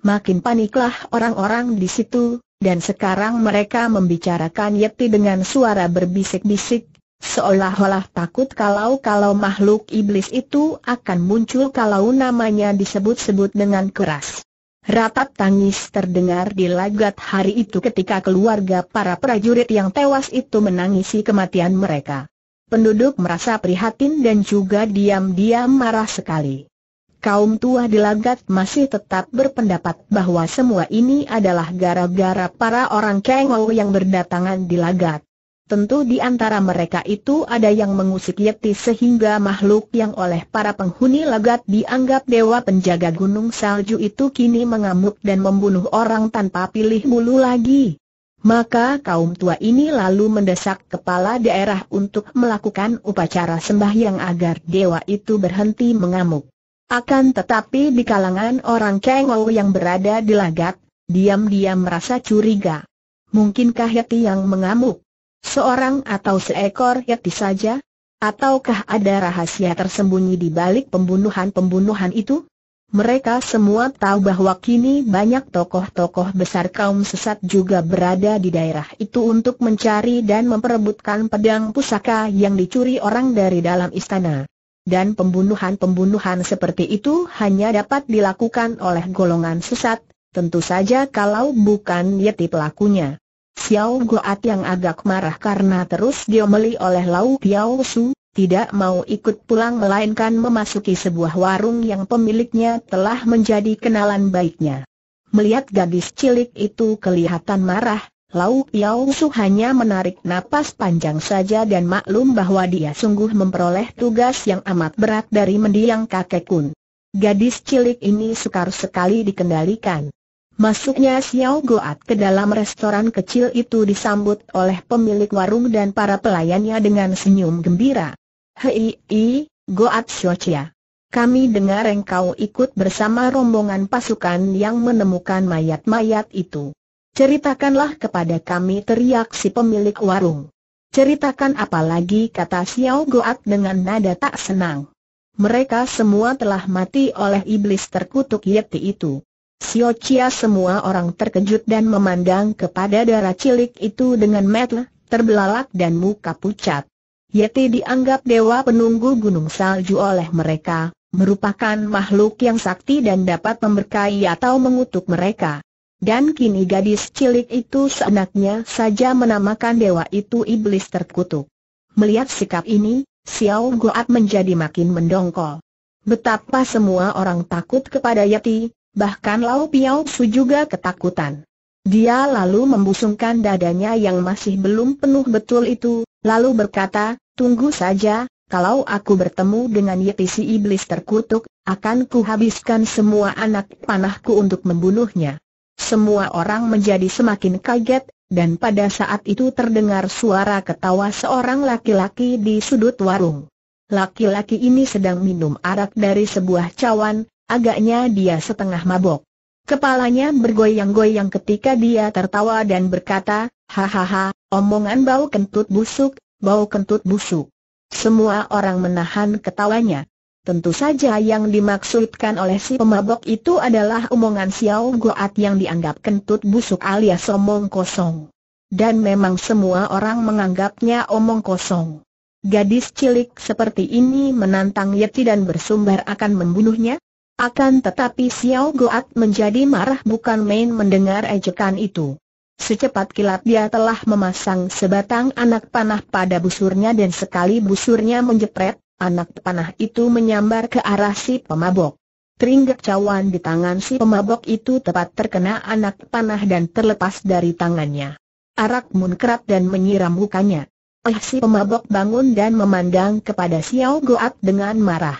Speaker 1: Makin paniklah orang-orang di situ, dan sekarang mereka membicarakan Yeti dengan suara berbisik-bisik, seolah-olah takut kalau-kalau makhluk iblis itu akan muncul kalau namanya disebut-sebut dengan keras. Ratap tangis terdengar di lagat hari itu ketika keluarga para prajurit yang tewas itu menangisi kematian mereka. Penduduk merasa prihatin dan juga diam-diam marah sekali. Kaum tua di lagat masih tetap berpendapat bahwa semua ini adalah gara-gara para orang kengau yang berdatangan di lagat. Tentu di antara mereka itu ada yang mengusik Yeti sehingga makhluk yang oleh para penghuni lagat dianggap dewa penjaga gunung salju itu kini mengamuk dan membunuh orang tanpa pilih bulu lagi. Maka kaum tua ini lalu mendesak kepala daerah untuk melakukan upacara sembahyang agar dewa itu berhenti mengamuk. Akan tetapi di kalangan orang Kengou yang berada di lagat, diam-diam merasa curiga. Mungkinkah Yeti yang mengamuk? Seorang atau seekor yeti saja? Ataukah ada rahasia tersembunyi di balik pembunuhan-pembunuhan itu? Mereka semua tahu bahwa kini banyak tokoh-tokoh besar kaum sesat juga berada di daerah itu untuk mencari dan memperebutkan pedang pusaka yang dicuri orang dari dalam istana. Dan pembunuhan-pembunuhan seperti itu hanya dapat dilakukan oleh golongan sesat, tentu saja kalau bukan Yeti pelakunya. Xiao Goat yang agak marah karena terus diomeli oleh Lau Piao Su, tidak mau ikut pulang melainkan memasuki sebuah warung yang pemiliknya telah menjadi kenalan baiknya. Melihat gadis cilik itu kelihatan marah, Lau Piao Su hanya menarik napas panjang saja dan maklum bahwa dia sungguh memperoleh tugas yang amat berat dari mendiang kakek kun. Gadis cilik ini sukar sekali dikendalikan. Masuknya Xiao Goat ke dalam restoran kecil itu disambut oleh pemilik warung dan para pelayannya dengan senyum gembira. Hei, i, Goat Xiaochia. Kami dengar engkau ikut bersama rombongan pasukan yang menemukan mayat-mayat itu. Ceritakanlah kepada kami teriak si pemilik warung. Ceritakan apalagi kata Xiao Goat dengan nada tak senang. Mereka semua telah mati oleh iblis terkutuk Yeti itu. Sio Chia semua orang terkejut dan memandang kepada darah cilik itu dengan metel, terbelalak dan muka pucat. Yeti dianggap dewa penunggu gunung salju oleh mereka, merupakan makhluk yang sakti dan dapat memberkai atau mengutuk mereka. Dan kini gadis cilik itu seenaknya saja menamakan dewa itu iblis terkutuk. Melihat sikap ini, Xiao Goat menjadi makin mendongkol. Betapa semua orang takut kepada Yeti, bahkan Lau Piao Su juga ketakutan. Dia lalu membusungkan dadanya yang masih belum penuh betul itu, lalu berkata, tunggu saja, kalau aku bertemu dengan Yeti si iblis terkutuk, akan kuhabiskan semua anak panahku untuk membunuhnya. Semua orang menjadi semakin kaget, dan pada saat itu terdengar suara ketawa seorang laki-laki di sudut warung. Laki-laki ini sedang minum arak dari sebuah cawan, Agaknya dia setengah mabok. Kepalanya bergoyang-goyang ketika dia tertawa dan berkata, Hahaha, omongan bau kentut busuk, bau kentut busuk. Semua orang menahan ketawanya. Tentu saja yang dimaksudkan oleh si pemabok itu adalah omongan Xiao Goat yang dianggap kentut busuk alias omong kosong. Dan memang semua orang menganggapnya omong kosong. Gadis cilik seperti ini menantang Yeti dan bersumber akan membunuhnya? Akan tetapi Xiao Goat menjadi marah bukan main mendengar ejekan itu. Secepat kilat dia telah memasang sebatang anak panah pada busurnya dan sekali busurnya menjepret, anak panah itu menyambar ke arah si pemabok. Teringgak cawan di tangan si pemabok itu tepat terkena anak panah dan terlepas dari tangannya. Arak munkrat dan menyiram mukanya. Eh si pemabok bangun dan memandang kepada Xiao Goat dengan marah.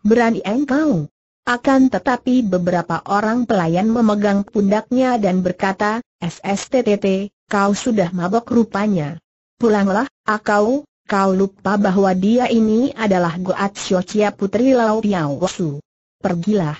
Speaker 1: Berani engkau, akan tetapi beberapa orang pelayan memegang pundaknya dan berkata, SSTTT, kau sudah mabok rupanya. Pulanglah, akau, kau lupa bahwa dia ini adalah Goat Xiaochia Putri Lau Piao Su. Pergilah.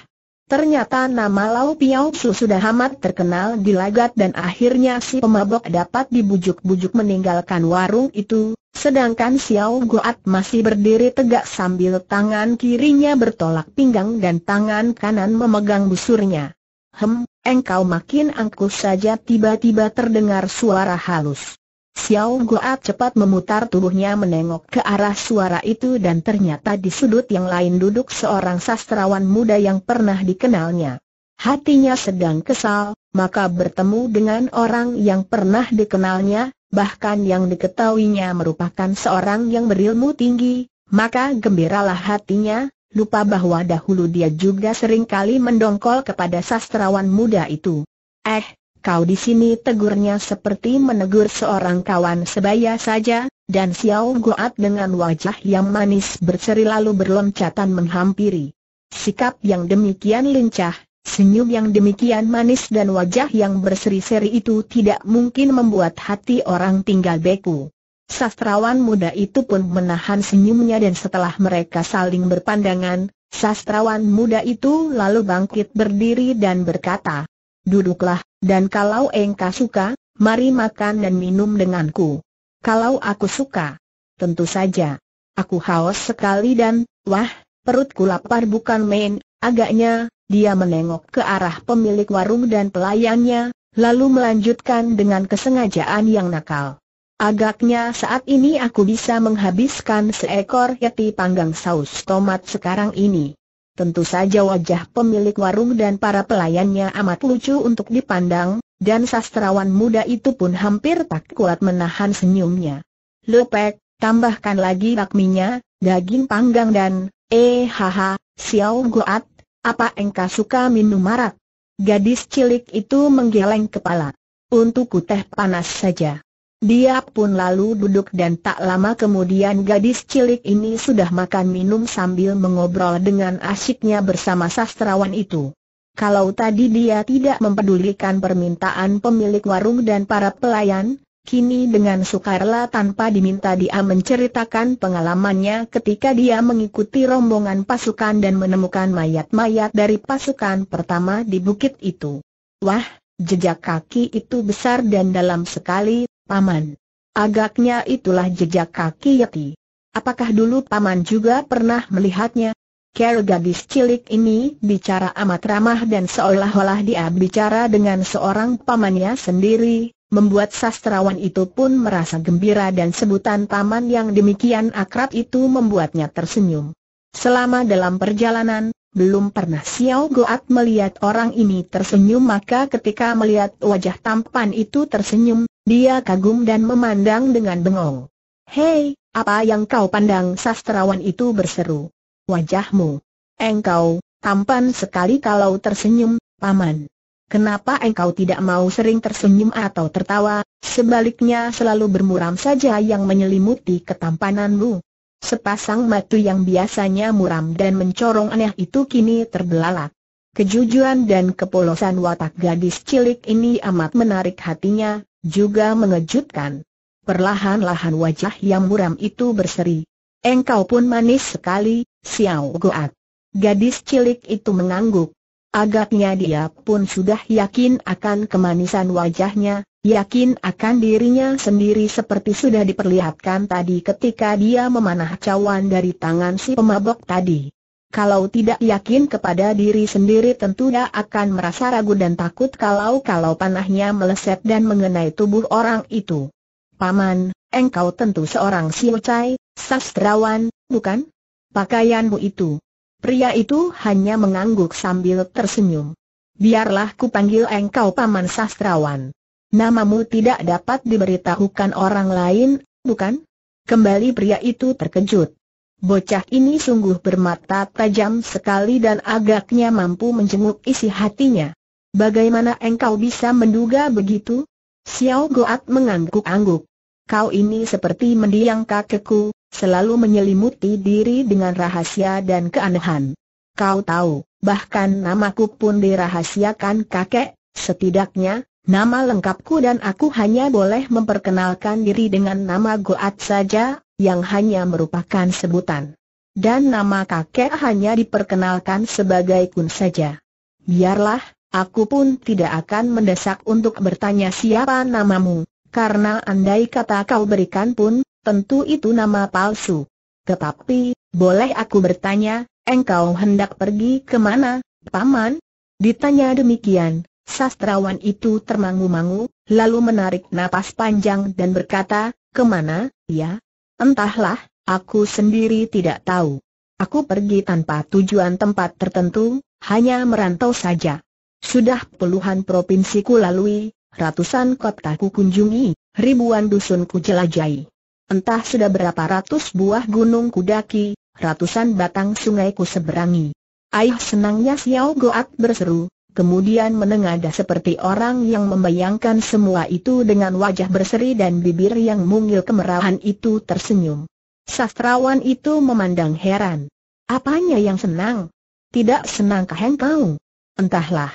Speaker 1: Ternyata nama Lau Piao Su sudah amat terkenal di lagat dan akhirnya si pemabok dapat dibujuk-bujuk meninggalkan warung itu, sedangkan Xiao Guat masih berdiri tegak sambil tangan kirinya bertolak pinggang dan tangan kanan memegang busurnya. Hem, engkau makin angkuh saja tiba-tiba terdengar suara halus. Xiao Guat cepat memutar tubuhnya menengok ke arah suara itu dan ternyata di sudut yang lain duduk seorang sastrawan muda yang pernah dikenalnya. Hatinya sedang kesal, maka bertemu dengan orang yang pernah dikenalnya, bahkan yang diketahuinya merupakan seorang yang berilmu tinggi, maka gembiralah hatinya, lupa bahwa dahulu dia juga seringkali mendongkol kepada sastrawan muda itu. Eh, Kau di sini tegurnya seperti menegur seorang kawan sebaya saja, dan Xiao Goat dengan wajah yang manis berseri lalu berloncatan menghampiri. Sikap yang demikian lincah, senyum yang demikian manis dan wajah yang berseri-seri itu tidak mungkin membuat hati orang tinggal beku. Sastrawan muda itu pun menahan senyumnya dan setelah mereka saling berpandangan, sastrawan muda itu lalu bangkit berdiri dan berkata, duduklah, dan kalau engkau suka, mari makan dan minum denganku. Kalau aku suka, tentu saja. Aku haus sekali dan, wah, perutku lapar bukan main, agaknya, dia menengok ke arah pemilik warung dan pelayannya, lalu melanjutkan dengan kesengajaan yang nakal. Agaknya saat ini aku bisa menghabiskan seekor yeti panggang saus tomat sekarang ini. Tentu saja wajah pemilik warung dan para pelayannya amat lucu untuk dipandang, dan sastrawan muda itu pun hampir tak kuat menahan senyumnya. Lepek, tambahkan lagi bakminya, daging panggang dan, eh haha, siau goat, apa engkau suka minum marak? Gadis cilik itu menggeleng kepala. Untukku teh panas saja. Dia pun lalu duduk dan tak lama kemudian gadis cilik ini sudah makan minum sambil mengobrol dengan asyiknya bersama sastrawan itu. Kalau tadi dia tidak mempedulikan permintaan pemilik warung dan para pelayan, kini dengan sukarela tanpa diminta dia menceritakan pengalamannya ketika dia mengikuti rombongan pasukan dan menemukan mayat-mayat dari pasukan pertama di bukit itu. Wah, Jejak kaki itu besar dan dalam sekali, Paman. Agaknya itulah jejak kaki Yeti. Apakah dulu Paman juga pernah melihatnya? Ker gadis cilik ini bicara amat ramah dan seolah-olah dia bicara dengan seorang pamannya sendiri, membuat sastrawan itu pun merasa gembira dan sebutan paman yang demikian akrab itu membuatnya tersenyum. Selama dalam perjalanan, belum pernah Xiao Goat melihat orang ini tersenyum maka ketika melihat wajah tampan itu tersenyum, dia kagum dan memandang dengan bengong. Hei, apa yang kau pandang sastrawan itu berseru. Wajahmu. Engkau, tampan sekali kalau tersenyum, paman. Kenapa engkau tidak mau sering tersenyum atau tertawa, sebaliknya selalu bermuram saja yang menyelimuti ketampananmu? Sepasang matu yang biasanya muram dan mencorong aneh itu kini terbelalak. Kejujuran dan kepolosan watak gadis cilik ini amat menarik hatinya, juga mengejutkan. Perlahan-lahan wajah yang muram itu berseri. Engkau pun manis sekali, Xiao Goat. Gadis cilik itu mengangguk. Agaknya dia pun sudah yakin akan kemanisan wajahnya, yakin akan dirinya sendiri seperti sudah diperlihatkan tadi ketika dia memanah cawan dari tangan si pemabok tadi. Kalau tidak yakin kepada diri sendiri tentunya akan merasa ragu dan takut kalau-kalau panahnya meleset dan mengenai tubuh orang itu. Paman, engkau tentu seorang siucai, sastrawan, bukan? Pakaianmu itu. Pria itu hanya mengangguk sambil tersenyum. Biarlah ku panggil engkau paman sastrawan. Namamu tidak dapat diberitahukan orang lain, bukan? Kembali pria itu terkejut. Bocah ini sungguh bermata tajam sekali dan agaknya mampu menjenguk isi hatinya. Bagaimana engkau bisa menduga begitu? Xiao Goat mengangguk-angguk. Kau ini seperti mendiang kakekku, selalu menyelimuti diri dengan rahasia dan keanehan. Kau tahu, bahkan namaku pun dirahasiakan kakek, setidaknya, nama lengkapku dan aku hanya boleh memperkenalkan diri dengan nama Goat saja, yang hanya merupakan sebutan. Dan nama kakek hanya diperkenalkan sebagai Kun saja. Biarlah, aku pun tidak akan mendesak untuk bertanya siapa namamu, karena andai kata kau berikan pun, tentu itu nama palsu. Tetapi, boleh aku bertanya, engkau hendak pergi ke mana, paman? Ditanya demikian, sastrawan itu termangu-mangu, lalu menarik napas panjang dan berkata, kemana, ya, Entahlah, aku sendiri tidak tahu. Aku pergi tanpa tujuan tempat tertentu, hanya merantau saja. Sudah puluhan provinsi ku lalui, ratusan kota ku kunjungi, ribuan dusun ku jelajahi. Entah sudah berapa ratus buah gunung ku daki, ratusan batang sungai ku seberangi. Ayah senangnya Xiao Goat berseru, kemudian menengadah seperti orang yang membayangkan semua itu dengan wajah berseri dan bibir yang mungil kemerahan itu tersenyum. Sastrawan itu memandang heran. Apanya yang senang? Tidak senangkah engkau? Entahlah.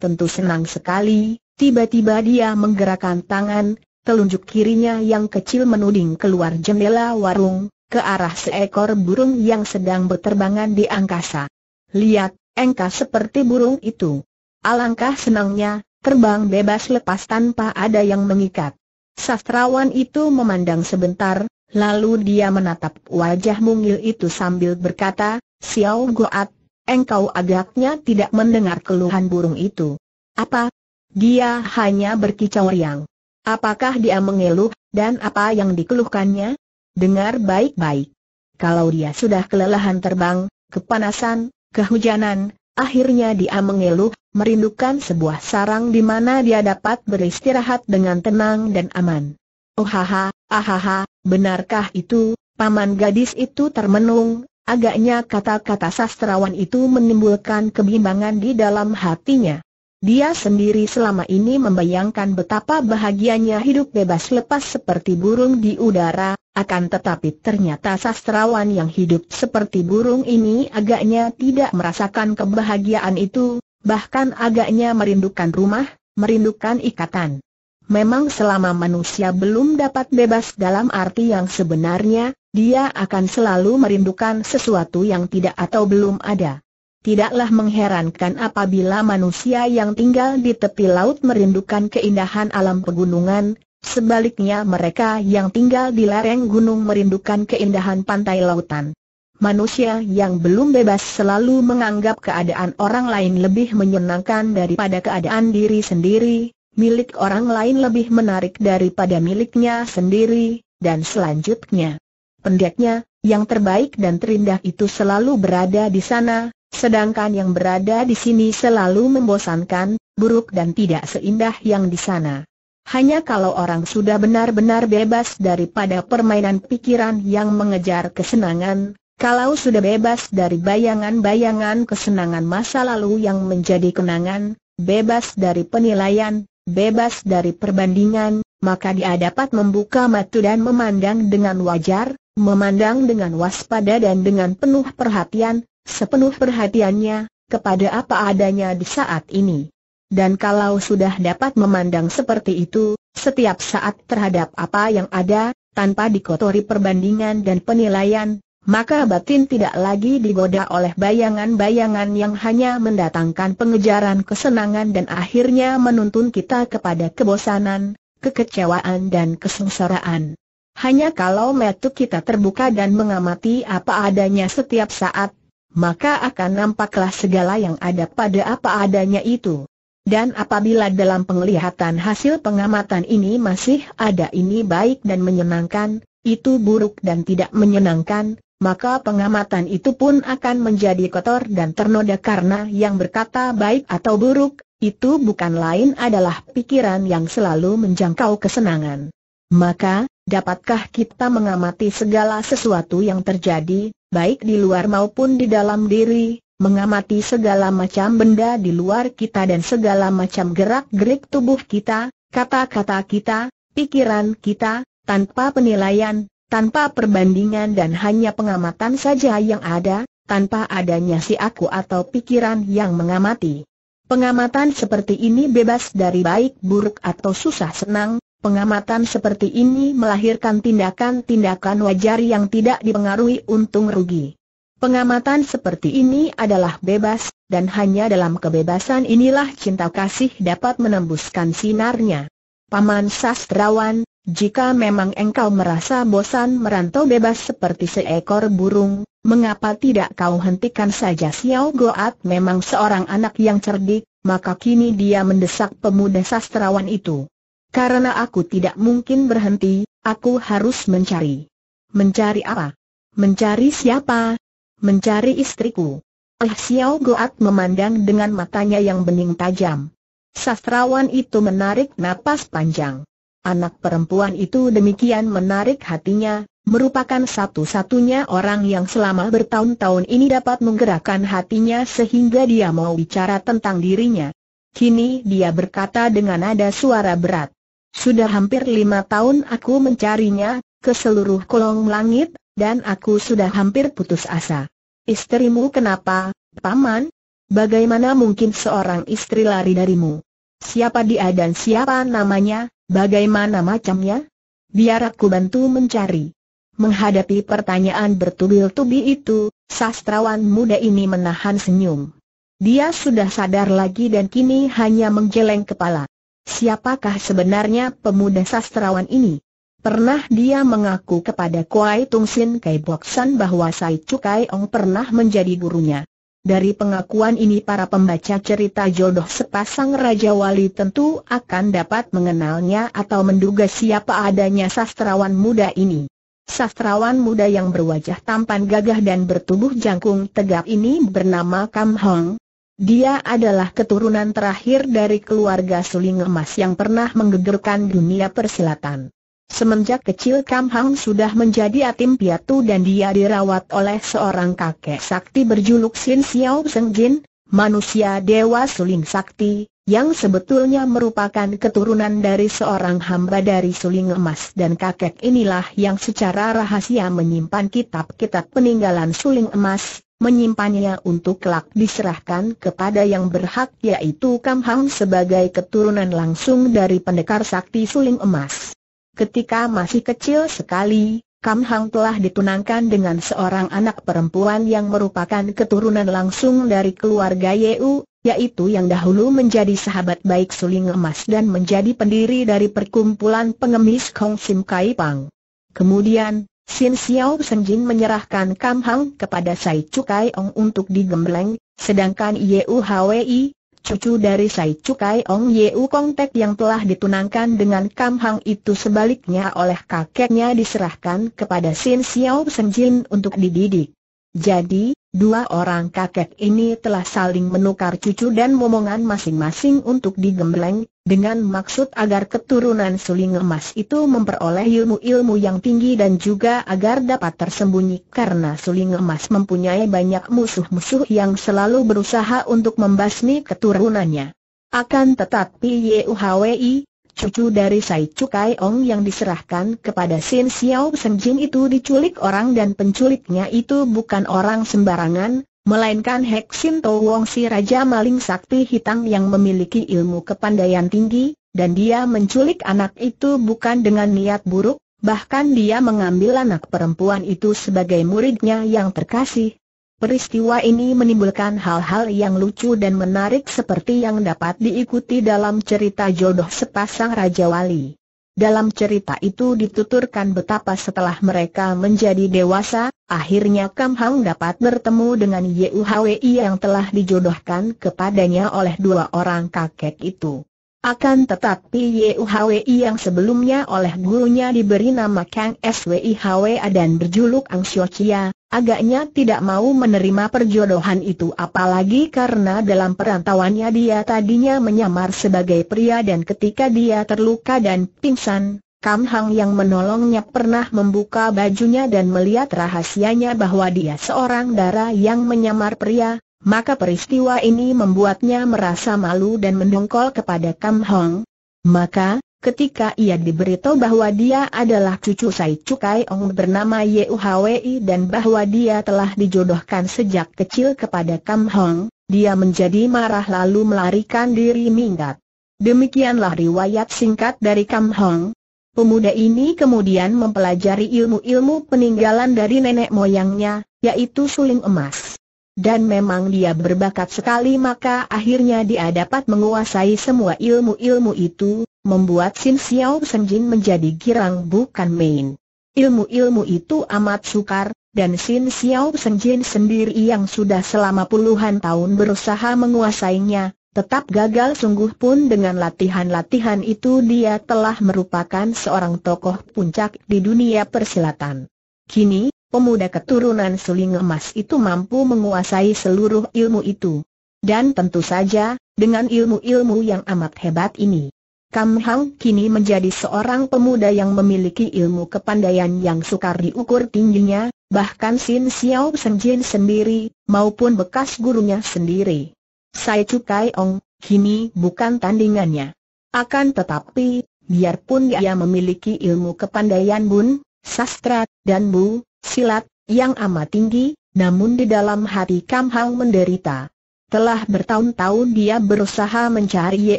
Speaker 1: Tentu senang sekali, tiba-tiba dia menggerakkan tangan, telunjuk kirinya yang kecil menuding keluar jendela warung, ke arah seekor burung yang sedang berterbangan di angkasa. Lihat, engkau seperti burung itu. Alangkah senangnya, terbang bebas lepas tanpa ada yang mengikat. Sastrawan itu memandang sebentar, lalu dia menatap wajah mungil itu sambil berkata, Xiao Goat, engkau agaknya tidak mendengar keluhan burung itu. Apa? Dia hanya berkicau riang. Apakah dia mengeluh, dan apa yang dikeluhkannya? Dengar baik-baik. Kalau dia sudah kelelahan terbang, kepanasan, kehujanan, akhirnya dia mengeluh, merindukan sebuah sarang di mana dia dapat beristirahat dengan tenang dan aman. Ohaha, oh, ahaha, benarkah itu? Paman gadis itu termenung, agaknya kata-kata sastrawan itu menimbulkan kebimbangan di dalam hatinya. Dia sendiri selama ini membayangkan betapa bahagianya hidup bebas lepas seperti burung di udara, akan tetapi ternyata sastrawan yang hidup seperti burung ini agaknya tidak merasakan kebahagiaan itu, Bahkan agaknya merindukan rumah, merindukan ikatan. Memang selama manusia belum dapat bebas dalam arti yang sebenarnya, dia akan selalu merindukan sesuatu yang tidak atau belum ada. Tidaklah mengherankan apabila manusia yang tinggal di tepi laut merindukan keindahan alam pegunungan, sebaliknya mereka yang tinggal di lereng gunung merindukan keindahan pantai lautan. Manusia yang belum bebas selalu menganggap keadaan orang lain lebih menyenangkan daripada keadaan diri sendiri, milik orang lain lebih menarik daripada miliknya sendiri, dan selanjutnya. Pendeknya, yang terbaik dan terindah itu selalu berada di sana, sedangkan yang berada di sini selalu membosankan, buruk dan tidak seindah yang di sana. Hanya kalau orang sudah benar-benar bebas daripada permainan pikiran yang mengejar kesenangan, kalau sudah bebas dari bayangan-bayangan kesenangan masa lalu yang menjadi kenangan, bebas dari penilaian, bebas dari perbandingan, maka dia dapat membuka mata dan memandang dengan wajar, memandang dengan waspada dan dengan penuh perhatian, sepenuh perhatiannya, kepada apa adanya di saat ini. Dan kalau sudah dapat memandang seperti itu, setiap saat terhadap apa yang ada, tanpa dikotori perbandingan dan penilaian, maka batin tidak lagi digoda oleh bayangan-bayangan yang hanya mendatangkan pengejaran kesenangan dan akhirnya menuntun kita kepada kebosanan, kekecewaan dan kesengsaraan. Hanya kalau metu kita terbuka dan mengamati apa adanya setiap saat, maka akan nampaklah segala yang ada pada apa adanya itu. Dan apabila dalam penglihatan hasil pengamatan ini masih ada ini baik dan menyenangkan, itu buruk dan tidak menyenangkan, maka pengamatan itu pun akan menjadi kotor dan ternoda karena yang berkata baik atau buruk, itu bukan lain adalah pikiran yang selalu menjangkau kesenangan. Maka, dapatkah kita mengamati segala sesuatu yang terjadi, baik di luar maupun di dalam diri, mengamati segala macam benda di luar kita dan segala macam gerak-gerik tubuh kita, kata-kata kita, pikiran kita, tanpa penilaian, tanpa perbandingan dan hanya pengamatan saja yang ada, tanpa adanya si aku atau pikiran yang mengamati. Pengamatan seperti ini bebas dari baik buruk atau susah senang, pengamatan seperti ini melahirkan tindakan-tindakan wajar yang tidak dipengaruhi untung rugi. Pengamatan seperti ini adalah bebas, dan hanya dalam kebebasan inilah cinta kasih dapat menembuskan sinarnya. Paman Sastrawan, jika memang engkau merasa bosan merantau bebas seperti seekor burung, mengapa tidak kau hentikan saja Xiao Goat memang seorang anak yang cerdik, maka kini dia mendesak pemuda sastrawan itu. Karena aku tidak mungkin berhenti, aku harus mencari. Mencari apa? Mencari siapa? Mencari istriku. Eh Xiao Goat memandang dengan matanya yang bening tajam. Sastrawan itu menarik napas panjang. Anak perempuan itu demikian menarik hatinya, merupakan satu-satunya orang yang selama bertahun-tahun ini dapat menggerakkan hatinya sehingga dia mau bicara tentang dirinya. Kini dia berkata dengan nada suara berat. Sudah hampir lima tahun aku mencarinya, ke seluruh kolong langit, dan aku sudah hampir putus asa. Istrimu kenapa, Paman? Bagaimana mungkin seorang istri lari darimu? Siapa dia dan siapa namanya? Bagaimana macamnya? Biar aku bantu mencari. Menghadapi pertanyaan bertubil-tubi itu, sastrawan muda ini menahan senyum. Dia sudah sadar lagi dan kini hanya menggeleng kepala. Siapakah sebenarnya pemuda sastrawan ini? Pernah dia mengaku kepada Kuai Tung Sin Kai Boksan bahwa Sai Chu Kai Ong pernah menjadi gurunya. Dari pengakuan ini para pembaca cerita jodoh sepasang Raja Wali tentu akan dapat mengenalnya atau menduga siapa adanya sastrawan muda ini. Sastrawan muda yang berwajah tampan gagah dan bertubuh jangkung tegap ini bernama Kam Hong. Dia adalah keturunan terakhir dari keluarga suling emas yang pernah menggegerkan dunia persilatan. Semenjak kecil Kam Hang sudah menjadi atim piatu dan dia dirawat oleh seorang kakek sakti berjuluk Sin Xiao Seng Jin, manusia dewa suling sakti, yang sebetulnya merupakan keturunan dari seorang hamba dari suling emas dan kakek inilah yang secara rahasia menyimpan kitab-kitab peninggalan suling emas, menyimpannya untuk kelak diserahkan kepada yang berhak yaitu Kam Hang sebagai keturunan langsung dari pendekar sakti suling emas. Ketika masih kecil sekali, Kam Hang telah ditunangkan dengan seorang anak perempuan yang merupakan keturunan langsung dari keluarga Yeu, yaitu yang dahulu menjadi sahabat baik Suling Emas dan menjadi pendiri dari perkumpulan pengemis Kong Sim Kai Pang. Kemudian, Sin Xiao Senjin menyerahkan Kam Hang kepada Sai Chu Ong untuk digembleng, sedangkan Yeu Hwi, cucu dari Sai Cukai Ong Yeu Kong Tek yang telah ditunangkan dengan Kam Hang itu sebaliknya oleh kakeknya diserahkan kepada Sin Xiao Sen Jin untuk dididik. Jadi, dua orang kakek ini telah saling menukar cucu dan momongan masing-masing untuk digembleng, dengan maksud agar keturunan suling emas itu memperoleh ilmu-ilmu yang tinggi dan juga agar dapat tersembunyi karena suling emas mempunyai banyak musuh-musuh yang selalu berusaha untuk membasmi keturunannya. Akan tetapi Yuhwi Cucu dari Sai Cukai Ong yang diserahkan kepada Sin Xiao Jin itu diculik orang dan penculiknya itu bukan orang sembarangan, melainkan Sin To Wong si Raja Maling Sakti Hitam yang memiliki ilmu kepandaian tinggi, dan dia menculik anak itu bukan dengan niat buruk, bahkan dia mengambil anak perempuan itu sebagai muridnya yang terkasih, Peristiwa ini menimbulkan hal-hal yang lucu dan menarik seperti yang dapat diikuti dalam cerita jodoh sepasang Raja Wali. Dalam cerita itu dituturkan betapa setelah mereka menjadi dewasa, akhirnya Kam Hang dapat bertemu dengan Ye Hwi yang telah dijodohkan kepadanya oleh dua orang kakek itu. Akan tetapi YUHWI yang sebelumnya oleh gurunya diberi nama Kang SWIHWA dan berjuluk Ang Chia, agaknya tidak mau menerima perjodohan itu apalagi karena dalam perantauannya dia tadinya menyamar sebagai pria dan ketika dia terluka dan pingsan, Kam Hang yang menolongnya pernah membuka bajunya dan melihat rahasianya bahwa dia seorang dara yang menyamar pria, maka peristiwa ini membuatnya merasa malu dan mendongkol kepada Kam Hong. Maka, ketika ia diberitahu bahwa dia adalah cucu Sai Cukai Ong bernama Yuhwi dan bahwa dia telah dijodohkan sejak kecil kepada Kam Hong, dia menjadi marah lalu melarikan diri minggat. Demikianlah riwayat singkat dari Kam Hong. Pemuda ini kemudian mempelajari ilmu-ilmu peninggalan dari nenek moyangnya, yaitu suling emas dan memang dia berbakat sekali maka akhirnya dia dapat menguasai semua ilmu-ilmu itu, membuat Sin Xiao Sen Jin menjadi girang bukan main. Ilmu-ilmu itu amat sukar, dan Sin Xiao Sen Jin sendiri yang sudah selama puluhan tahun berusaha menguasainya, Tetap gagal sungguh pun dengan latihan-latihan itu dia telah merupakan seorang tokoh puncak di dunia persilatan. Kini, pemuda keturunan suling emas itu mampu menguasai seluruh ilmu itu. Dan tentu saja, dengan ilmu-ilmu yang amat hebat ini. Kam Hang kini menjadi seorang pemuda yang memiliki ilmu kepandaian yang sukar diukur tingginya, bahkan Sin Xiao Sen Jin sendiri, maupun bekas gurunya sendiri. Sai Cukai Ong, kini bukan tandingannya. Akan tetapi, biarpun dia memiliki ilmu kepandaian bun, sastra, dan bu, silat, yang amat tinggi, namun di dalam hati Kam Hang menderita. Telah bertahun-tahun dia berusaha mencari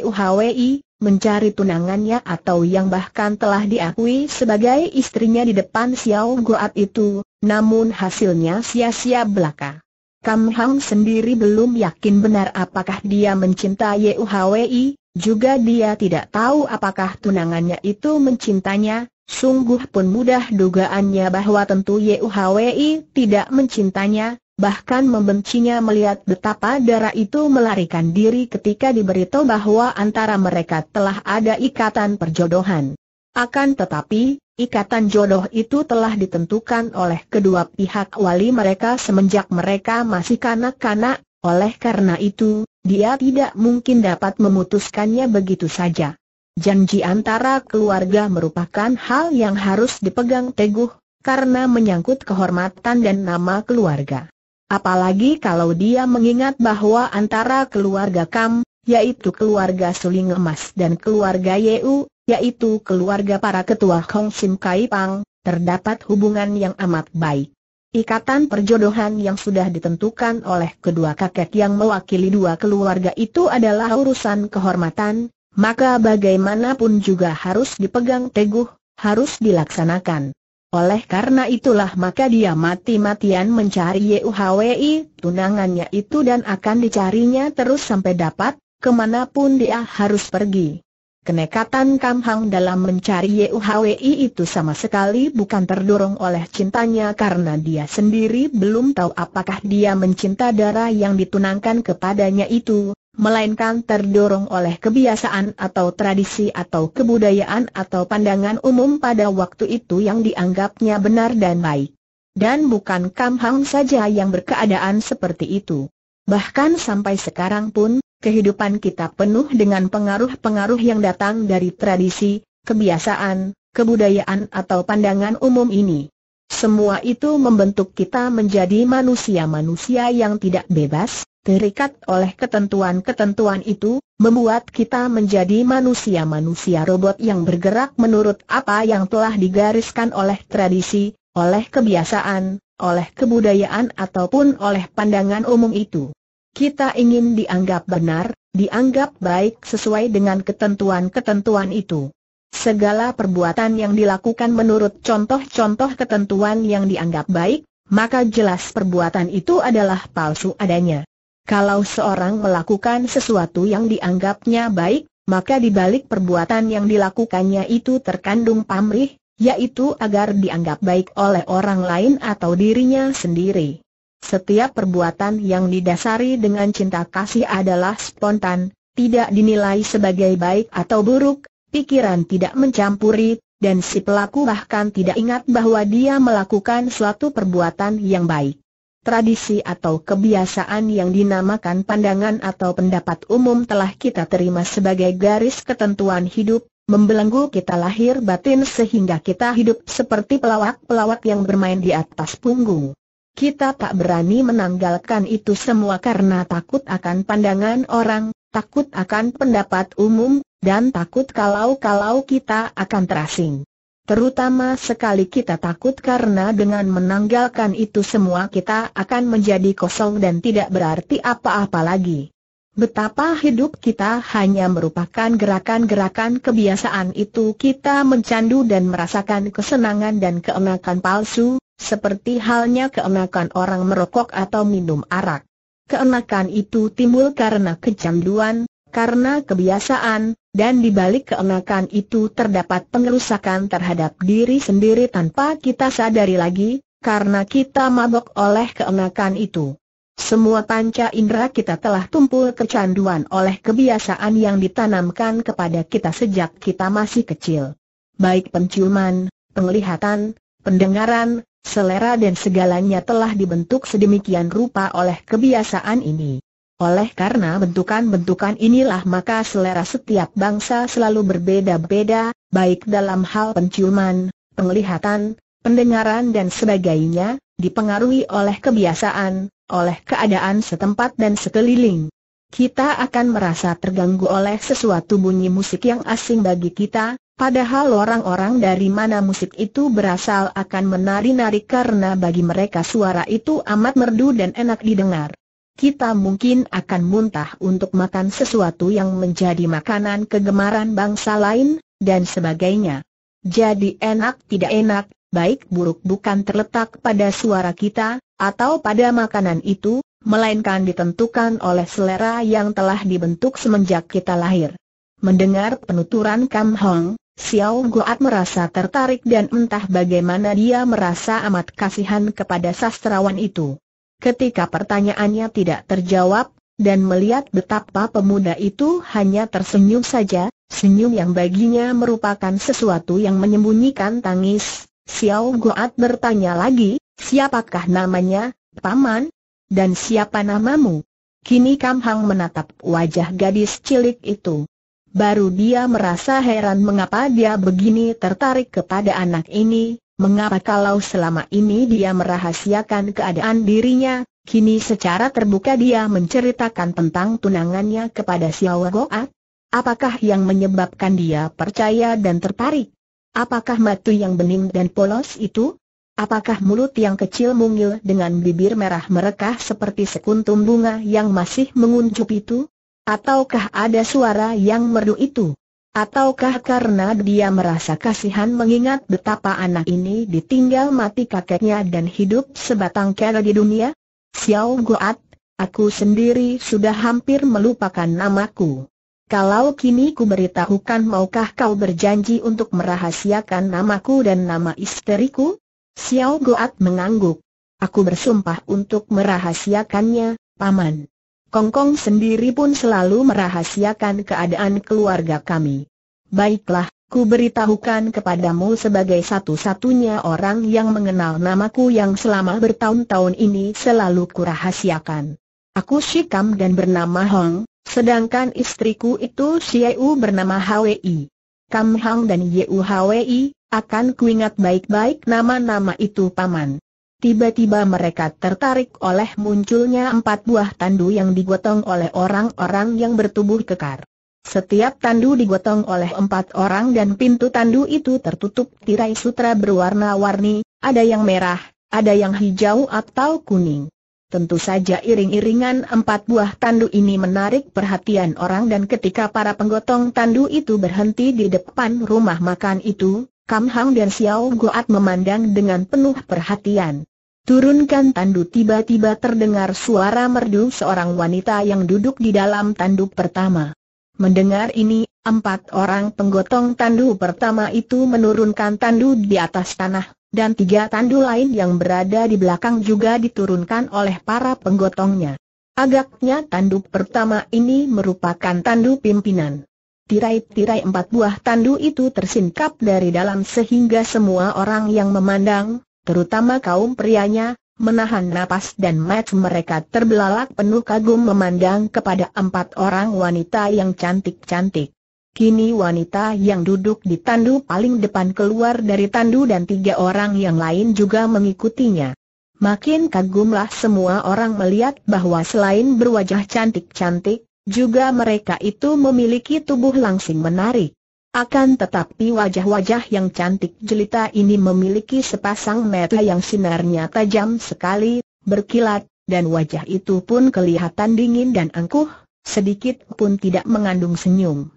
Speaker 1: Yuhwei, mencari tunangannya atau yang bahkan telah diakui sebagai istrinya di depan Xiao Guat itu, namun hasilnya sia-sia belaka. Kam Hang sendiri belum yakin benar apakah dia mencintai Yuhwei, juga dia tidak tahu apakah tunangannya itu mencintanya, Sungguh pun mudah dugaannya bahwa tentu Yuhwi tidak mencintanya, bahkan membencinya melihat betapa darah itu melarikan diri ketika diberitahu bahwa antara mereka telah ada ikatan perjodohan. Akan tetapi, ikatan jodoh itu telah ditentukan oleh kedua pihak wali mereka semenjak mereka masih kanak-kanak, oleh karena itu, dia tidak mungkin dapat memutuskannya begitu saja. Janji antara keluarga merupakan hal yang harus dipegang teguh, karena menyangkut kehormatan dan nama keluarga. Apalagi kalau dia mengingat bahwa antara keluarga Kam, yaitu keluarga Suling Emas dan keluarga Yeu, yaitu keluarga para ketua Hong Sim Kai Pang, terdapat hubungan yang amat baik. Ikatan perjodohan yang sudah ditentukan oleh kedua kakek yang mewakili dua keluarga itu adalah urusan kehormatan, maka bagaimanapun juga harus dipegang teguh, harus dilaksanakan. Oleh karena itulah maka dia mati-matian mencari YUHWI, tunangannya itu dan akan dicarinya terus sampai dapat, kemanapun dia harus pergi. Kenekatan Kam Hang dalam mencari YUHWI itu sama sekali bukan terdorong oleh cintanya karena dia sendiri belum tahu apakah dia mencinta darah yang ditunangkan kepadanya itu, melainkan terdorong oleh kebiasaan atau tradisi atau kebudayaan atau pandangan umum pada waktu itu yang dianggapnya benar dan baik. Dan bukan Kam Hang saja yang berkeadaan seperti itu. Bahkan sampai sekarang pun, kehidupan kita penuh dengan pengaruh-pengaruh yang datang dari tradisi, kebiasaan, kebudayaan atau pandangan umum ini. Semua itu membentuk kita menjadi manusia-manusia yang tidak bebas, terikat oleh ketentuan-ketentuan itu, membuat kita menjadi manusia-manusia robot yang bergerak menurut apa yang telah digariskan oleh tradisi, oleh kebiasaan, oleh kebudayaan ataupun oleh pandangan umum itu. Kita ingin dianggap benar, dianggap baik sesuai dengan ketentuan-ketentuan itu. Segala perbuatan yang dilakukan menurut contoh-contoh ketentuan yang dianggap baik, maka jelas perbuatan itu adalah palsu adanya. Kalau seorang melakukan sesuatu yang dianggapnya baik, maka di balik perbuatan yang dilakukannya itu terkandung pamrih, yaitu agar dianggap baik oleh orang lain atau dirinya sendiri. Setiap perbuatan yang didasari dengan cinta kasih adalah spontan, tidak dinilai sebagai baik atau buruk, pikiran tidak mencampuri, dan si pelaku bahkan tidak ingat bahwa dia melakukan suatu perbuatan yang baik tradisi atau kebiasaan yang dinamakan pandangan atau pendapat umum telah kita terima sebagai garis ketentuan hidup, membelenggu kita lahir batin sehingga kita hidup seperti pelawak-pelawak yang bermain di atas punggung. Kita tak berani menanggalkan itu semua karena takut akan pandangan orang, takut akan pendapat umum, dan takut kalau-kalau kita akan terasing. Terutama sekali kita takut karena dengan menanggalkan itu semua kita akan menjadi kosong dan tidak berarti apa-apa lagi. Betapa hidup kita hanya merupakan gerakan-gerakan kebiasaan itu kita mencandu dan merasakan kesenangan dan keenakan palsu, seperti halnya keenakan orang merokok atau minum arak. Keenakan itu timbul karena kecanduan, karena kebiasaan, dan di balik keenakan itu terdapat pengerusakan terhadap diri sendiri tanpa kita sadari lagi, karena kita mabok oleh keenakan itu. Semua panca indera kita telah tumpul kecanduan oleh kebiasaan yang ditanamkan kepada kita sejak kita masih kecil. Baik penciuman, penglihatan, pendengaran, selera dan segalanya telah dibentuk sedemikian rupa oleh kebiasaan ini. Oleh karena bentukan-bentukan inilah maka selera setiap bangsa selalu berbeda-beda, baik dalam hal penciuman, penglihatan, pendengaran dan sebagainya, dipengaruhi oleh kebiasaan, oleh keadaan setempat dan sekeliling. Kita akan merasa terganggu oleh sesuatu bunyi musik yang asing bagi kita, padahal orang-orang dari mana musik itu berasal akan menari-nari karena bagi mereka suara itu amat merdu dan enak didengar kita mungkin akan muntah untuk makan sesuatu yang menjadi makanan kegemaran bangsa lain, dan sebagainya. Jadi enak tidak enak, baik buruk bukan terletak pada suara kita, atau pada makanan itu, melainkan ditentukan oleh selera yang telah dibentuk semenjak kita lahir. Mendengar penuturan Kam Hong, Xiao Goat merasa tertarik dan entah bagaimana dia merasa amat kasihan kepada sastrawan itu. Ketika pertanyaannya tidak terjawab, dan melihat betapa pemuda itu hanya tersenyum saja, senyum yang baginya merupakan sesuatu yang menyembunyikan tangis, Xiao Goat bertanya lagi, siapakah namanya, paman? Dan siapa namamu? Kini Kam Hang menatap wajah gadis cilik itu. Baru dia merasa heran mengapa dia begini tertarik kepada anak ini, Mengapa kalau selama ini dia merahasiakan keadaan dirinya, kini secara terbuka dia menceritakan tentang tunangannya kepada Xiao Goat? Apakah yang menyebabkan dia percaya dan tertarik? Apakah mata yang bening dan polos itu? Apakah mulut yang kecil mungil dengan bibir merah merekah seperti sekuntum bunga yang masih menguncup itu? Ataukah ada suara yang merdu itu? Ataukah karena dia merasa kasihan mengingat betapa anak ini ditinggal mati kakeknya dan hidup sebatang kera di dunia? Xiao Goat, aku sendiri sudah hampir melupakan namaku. Kalau kini ku beritahukan maukah kau berjanji untuk merahasiakan namaku dan nama istriku? Xiao Goat mengangguk. Aku bersumpah untuk merahasiakannya, Paman. Kongkong sendiri pun selalu merahasiakan keadaan keluarga kami. Baiklah, ku beritahukan kepadamu sebagai satu-satunya orang yang mengenal namaku yang selama bertahun-tahun ini selalu kurahasiakan. Aku Shikam dan bernama Hong, sedangkan istriku itu Xiu bernama Hwi. Kam Hong dan Yu Hwi, akan kuingat baik-baik nama-nama itu paman. Tiba-tiba mereka tertarik oleh munculnya empat buah tandu yang digotong oleh orang-orang yang bertubuh kekar. Setiap tandu digotong oleh empat orang dan pintu tandu itu tertutup tirai sutra berwarna-warni, ada yang merah, ada yang hijau atau kuning. Tentu saja iring-iringan empat buah tandu ini menarik perhatian orang dan ketika para penggotong tandu itu berhenti di depan rumah makan itu, Kam Hang dan Xiao Goat memandang dengan penuh perhatian. Turunkan tandu tiba-tiba terdengar suara merdu seorang wanita yang duduk di dalam tanduk pertama. Mendengar ini, empat orang penggotong tandu pertama itu menurunkan tandu di atas tanah, dan tiga tandu lain yang berada di belakang juga diturunkan oleh para penggotongnya. Agaknya tandu pertama ini merupakan tandu pimpinan. Tirai-tirai empat buah tandu itu tersingkap dari dalam sehingga semua orang yang memandang, terutama kaum prianya, menahan napas dan mata mereka terbelalak penuh kagum memandang kepada empat orang wanita yang cantik-cantik. Kini wanita yang duduk di tandu paling depan keluar dari tandu dan tiga orang yang lain juga mengikutinya. Makin kagumlah semua orang melihat bahwa selain berwajah cantik-cantik, juga mereka itu memiliki tubuh langsing menarik. Akan tetapi wajah-wajah yang cantik jelita ini memiliki sepasang mata yang sinarnya tajam sekali, berkilat, dan wajah itu pun kelihatan dingin dan angkuh, sedikit pun tidak mengandung senyum.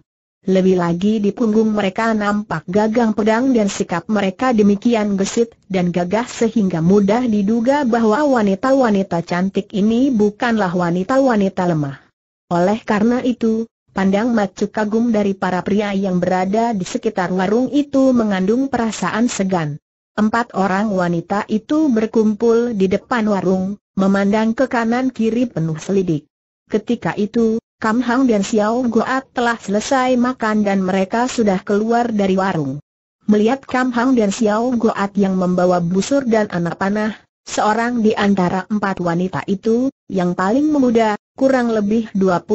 Speaker 1: Lebih lagi di punggung mereka nampak gagang pedang dan sikap mereka demikian gesit dan gagah sehingga mudah diduga bahwa wanita-wanita cantik ini bukanlah wanita-wanita lemah. Oleh karena itu, Pandang macu kagum dari para pria yang berada di sekitar warung itu mengandung perasaan segan. Empat orang wanita itu berkumpul di depan warung, memandang ke kanan kiri penuh selidik. Ketika itu, Kam Hang dan Xiao Goat telah selesai makan dan mereka sudah keluar dari warung. Melihat Kam Hang dan Xiao Goat yang membawa busur dan anak panah, seorang di antara empat wanita itu, yang paling muda, kurang lebih 25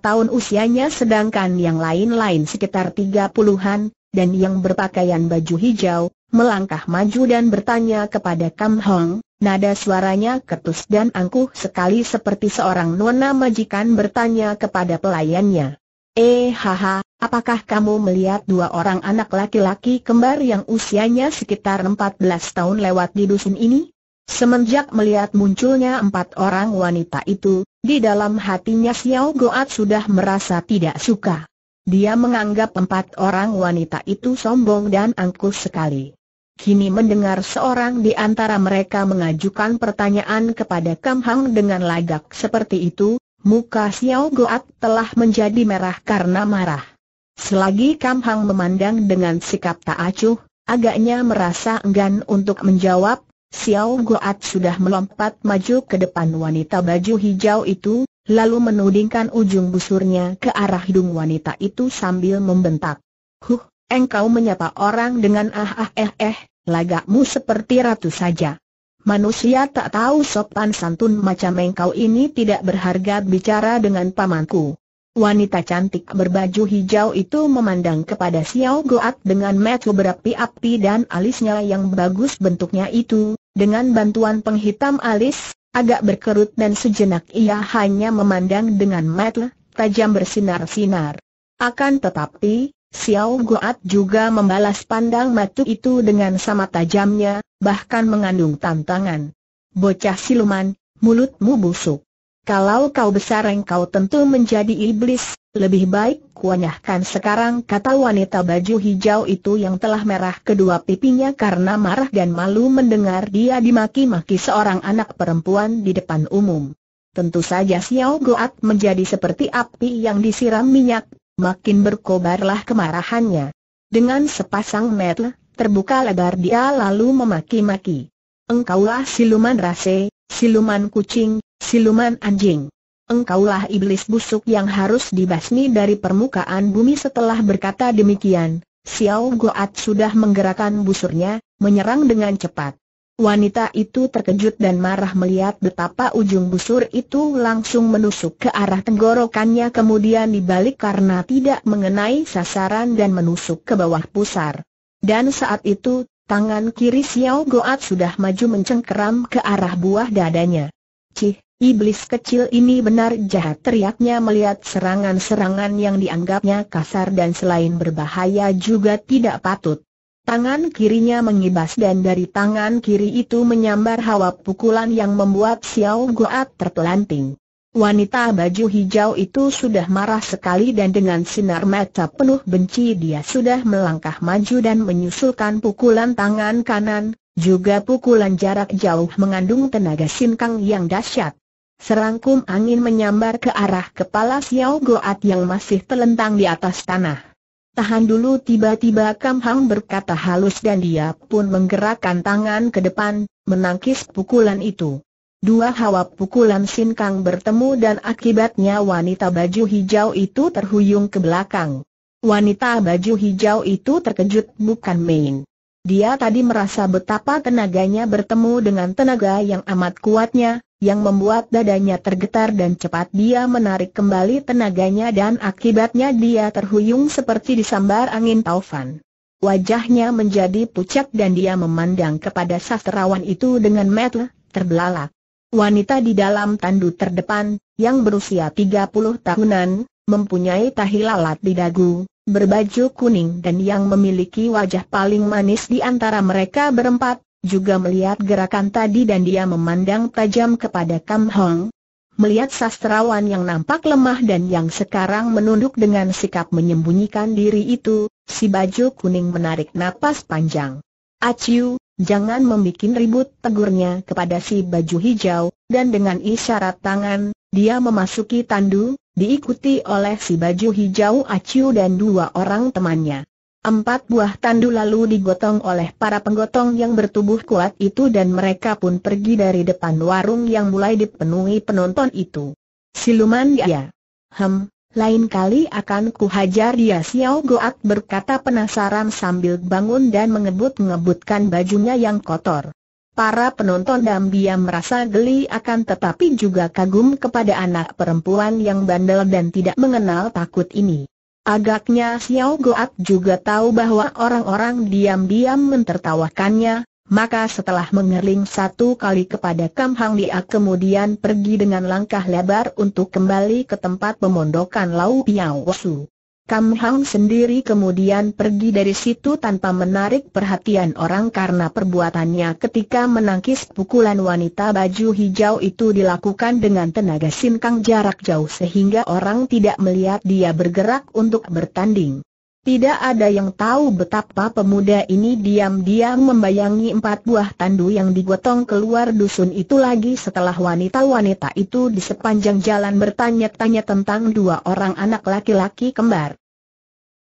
Speaker 1: tahun usianya sedangkan yang lain-lain sekitar 30-an, dan yang berpakaian baju hijau, melangkah maju dan bertanya kepada Kam Hong, nada suaranya ketus dan angkuh sekali seperti seorang nona majikan bertanya kepada pelayannya. Eh haha, apakah kamu melihat dua orang anak laki-laki kembar yang usianya sekitar 14 tahun lewat di dusun ini? Semenjak melihat munculnya empat orang wanita itu, di dalam hatinya Xiao Goat sudah merasa tidak suka. Dia menganggap empat orang wanita itu sombong dan angkuh sekali. Kini mendengar seorang di antara mereka mengajukan pertanyaan kepada Kam Hang dengan lagak seperti itu, muka Xiao Goat telah menjadi merah karena marah. Selagi Kam Hang memandang dengan sikap tak acuh, agaknya merasa enggan untuk menjawab, Xiao Goat sudah melompat maju ke depan wanita baju hijau itu, lalu menudingkan ujung busurnya ke arah hidung wanita itu sambil membentak. Huh, engkau menyapa orang dengan ah ah eh eh, lagakmu seperti ratu saja. Manusia tak tahu sopan santun macam engkau ini tidak berharga bicara dengan pamanku. Wanita cantik berbaju hijau itu memandang kepada Xiao Goat dengan mata berapi-api dan alisnya yang bagus bentuknya itu, dengan bantuan penghitam alis, agak berkerut dan sejenak ia hanya memandang dengan mata tajam bersinar-sinar. Akan tetapi, Xiao Goat juga membalas pandang mata itu dengan sama tajamnya, bahkan mengandung tantangan. Bocah siluman, mulutmu busuk. Kalau kau besar engkau tentu menjadi iblis, lebih baik kuanyahkan sekarang kata wanita baju hijau itu yang telah merah kedua pipinya karena marah dan malu mendengar dia dimaki-maki seorang anak perempuan di depan umum. Tentu saja Xiao Goat menjadi seperti api yang disiram minyak, makin berkobarlah kemarahannya. Dengan sepasang metel, terbuka lebar dia lalu memaki-maki. Engkaulah siluman rase, siluman kucing, Siluman anjing. Engkaulah iblis busuk yang harus dibasmi dari permukaan bumi setelah berkata demikian. Xiao Goat sudah menggerakkan busurnya, menyerang dengan cepat. Wanita itu terkejut dan marah melihat betapa ujung busur itu langsung menusuk ke arah tenggorokannya kemudian dibalik karena tidak mengenai sasaran dan menusuk ke bawah pusar. Dan saat itu, tangan kiri Xiao Goat sudah maju mencengkeram ke arah buah dadanya. Cih, Iblis kecil ini benar jahat teriaknya melihat serangan-serangan yang dianggapnya kasar dan selain berbahaya juga tidak patut. Tangan kirinya mengibas dan dari tangan kiri itu menyambar hawa pukulan yang membuat Xiao Goat terpelanting. Wanita baju hijau itu sudah marah sekali dan dengan sinar mata penuh benci dia sudah melangkah maju dan menyusulkan pukulan tangan kanan, juga pukulan jarak jauh mengandung tenaga sinkang yang dahsyat. Serangkum angin menyambar ke arah kepala Xiao Goat yang masih telentang di atas tanah. Tahan dulu tiba-tiba Kam Hang berkata halus dan dia pun menggerakkan tangan ke depan, menangkis pukulan itu. Dua hawa pukulan Sin Kang bertemu dan akibatnya wanita baju hijau itu terhuyung ke belakang. Wanita baju hijau itu terkejut bukan main. Dia tadi merasa betapa tenaganya bertemu dengan tenaga yang amat kuatnya, yang membuat dadanya tergetar dan cepat dia menarik kembali tenaganya dan akibatnya dia terhuyung seperti disambar angin taufan. Wajahnya menjadi pucat dan dia memandang kepada sastrawan itu dengan mata terbelalak. Wanita di dalam tandu terdepan, yang berusia 30 tahunan, mempunyai tahi lalat di dagu, berbaju kuning dan yang memiliki wajah paling manis di antara mereka berempat, juga melihat gerakan tadi dan dia memandang tajam kepada Kam Hong. Melihat sastrawan yang nampak lemah dan yang sekarang menunduk dengan sikap menyembunyikan diri itu, si baju kuning menarik napas panjang. Aciu, jangan membuat ribut tegurnya kepada si baju hijau, dan dengan isyarat tangan, dia memasuki tandu, diikuti oleh si baju hijau Aciu dan dua orang temannya. Empat buah tandu lalu digotong oleh para penggotong yang bertubuh kuat itu dan mereka pun pergi dari depan warung yang mulai dipenuhi penonton itu. Siluman ya. Hem, lain kali akan kuhajar dia Xiao Goat berkata penasaran sambil bangun dan mengebut-ngebutkan bajunya yang kotor. Para penonton diam-diam merasa geli akan tetapi juga kagum kepada anak perempuan yang bandel dan tidak mengenal takut ini. Agaknya Xiao Goat juga tahu bahwa orang-orang diam-diam mentertawakannya, maka setelah mengerling satu kali kepada Kam Hang Lia kemudian pergi dengan langkah lebar untuk kembali ke tempat pemondokan Lau Piao Su. Kam Hang sendiri kemudian pergi dari situ tanpa menarik perhatian orang karena perbuatannya ketika menangkis pukulan wanita baju hijau itu dilakukan dengan tenaga sinkang jarak jauh sehingga orang tidak melihat dia bergerak untuk bertanding. Tidak ada yang tahu betapa pemuda ini diam-diam membayangi empat buah tandu yang digotong keluar dusun itu lagi setelah wanita-wanita itu di sepanjang jalan bertanya-tanya tentang dua orang anak laki-laki kembar.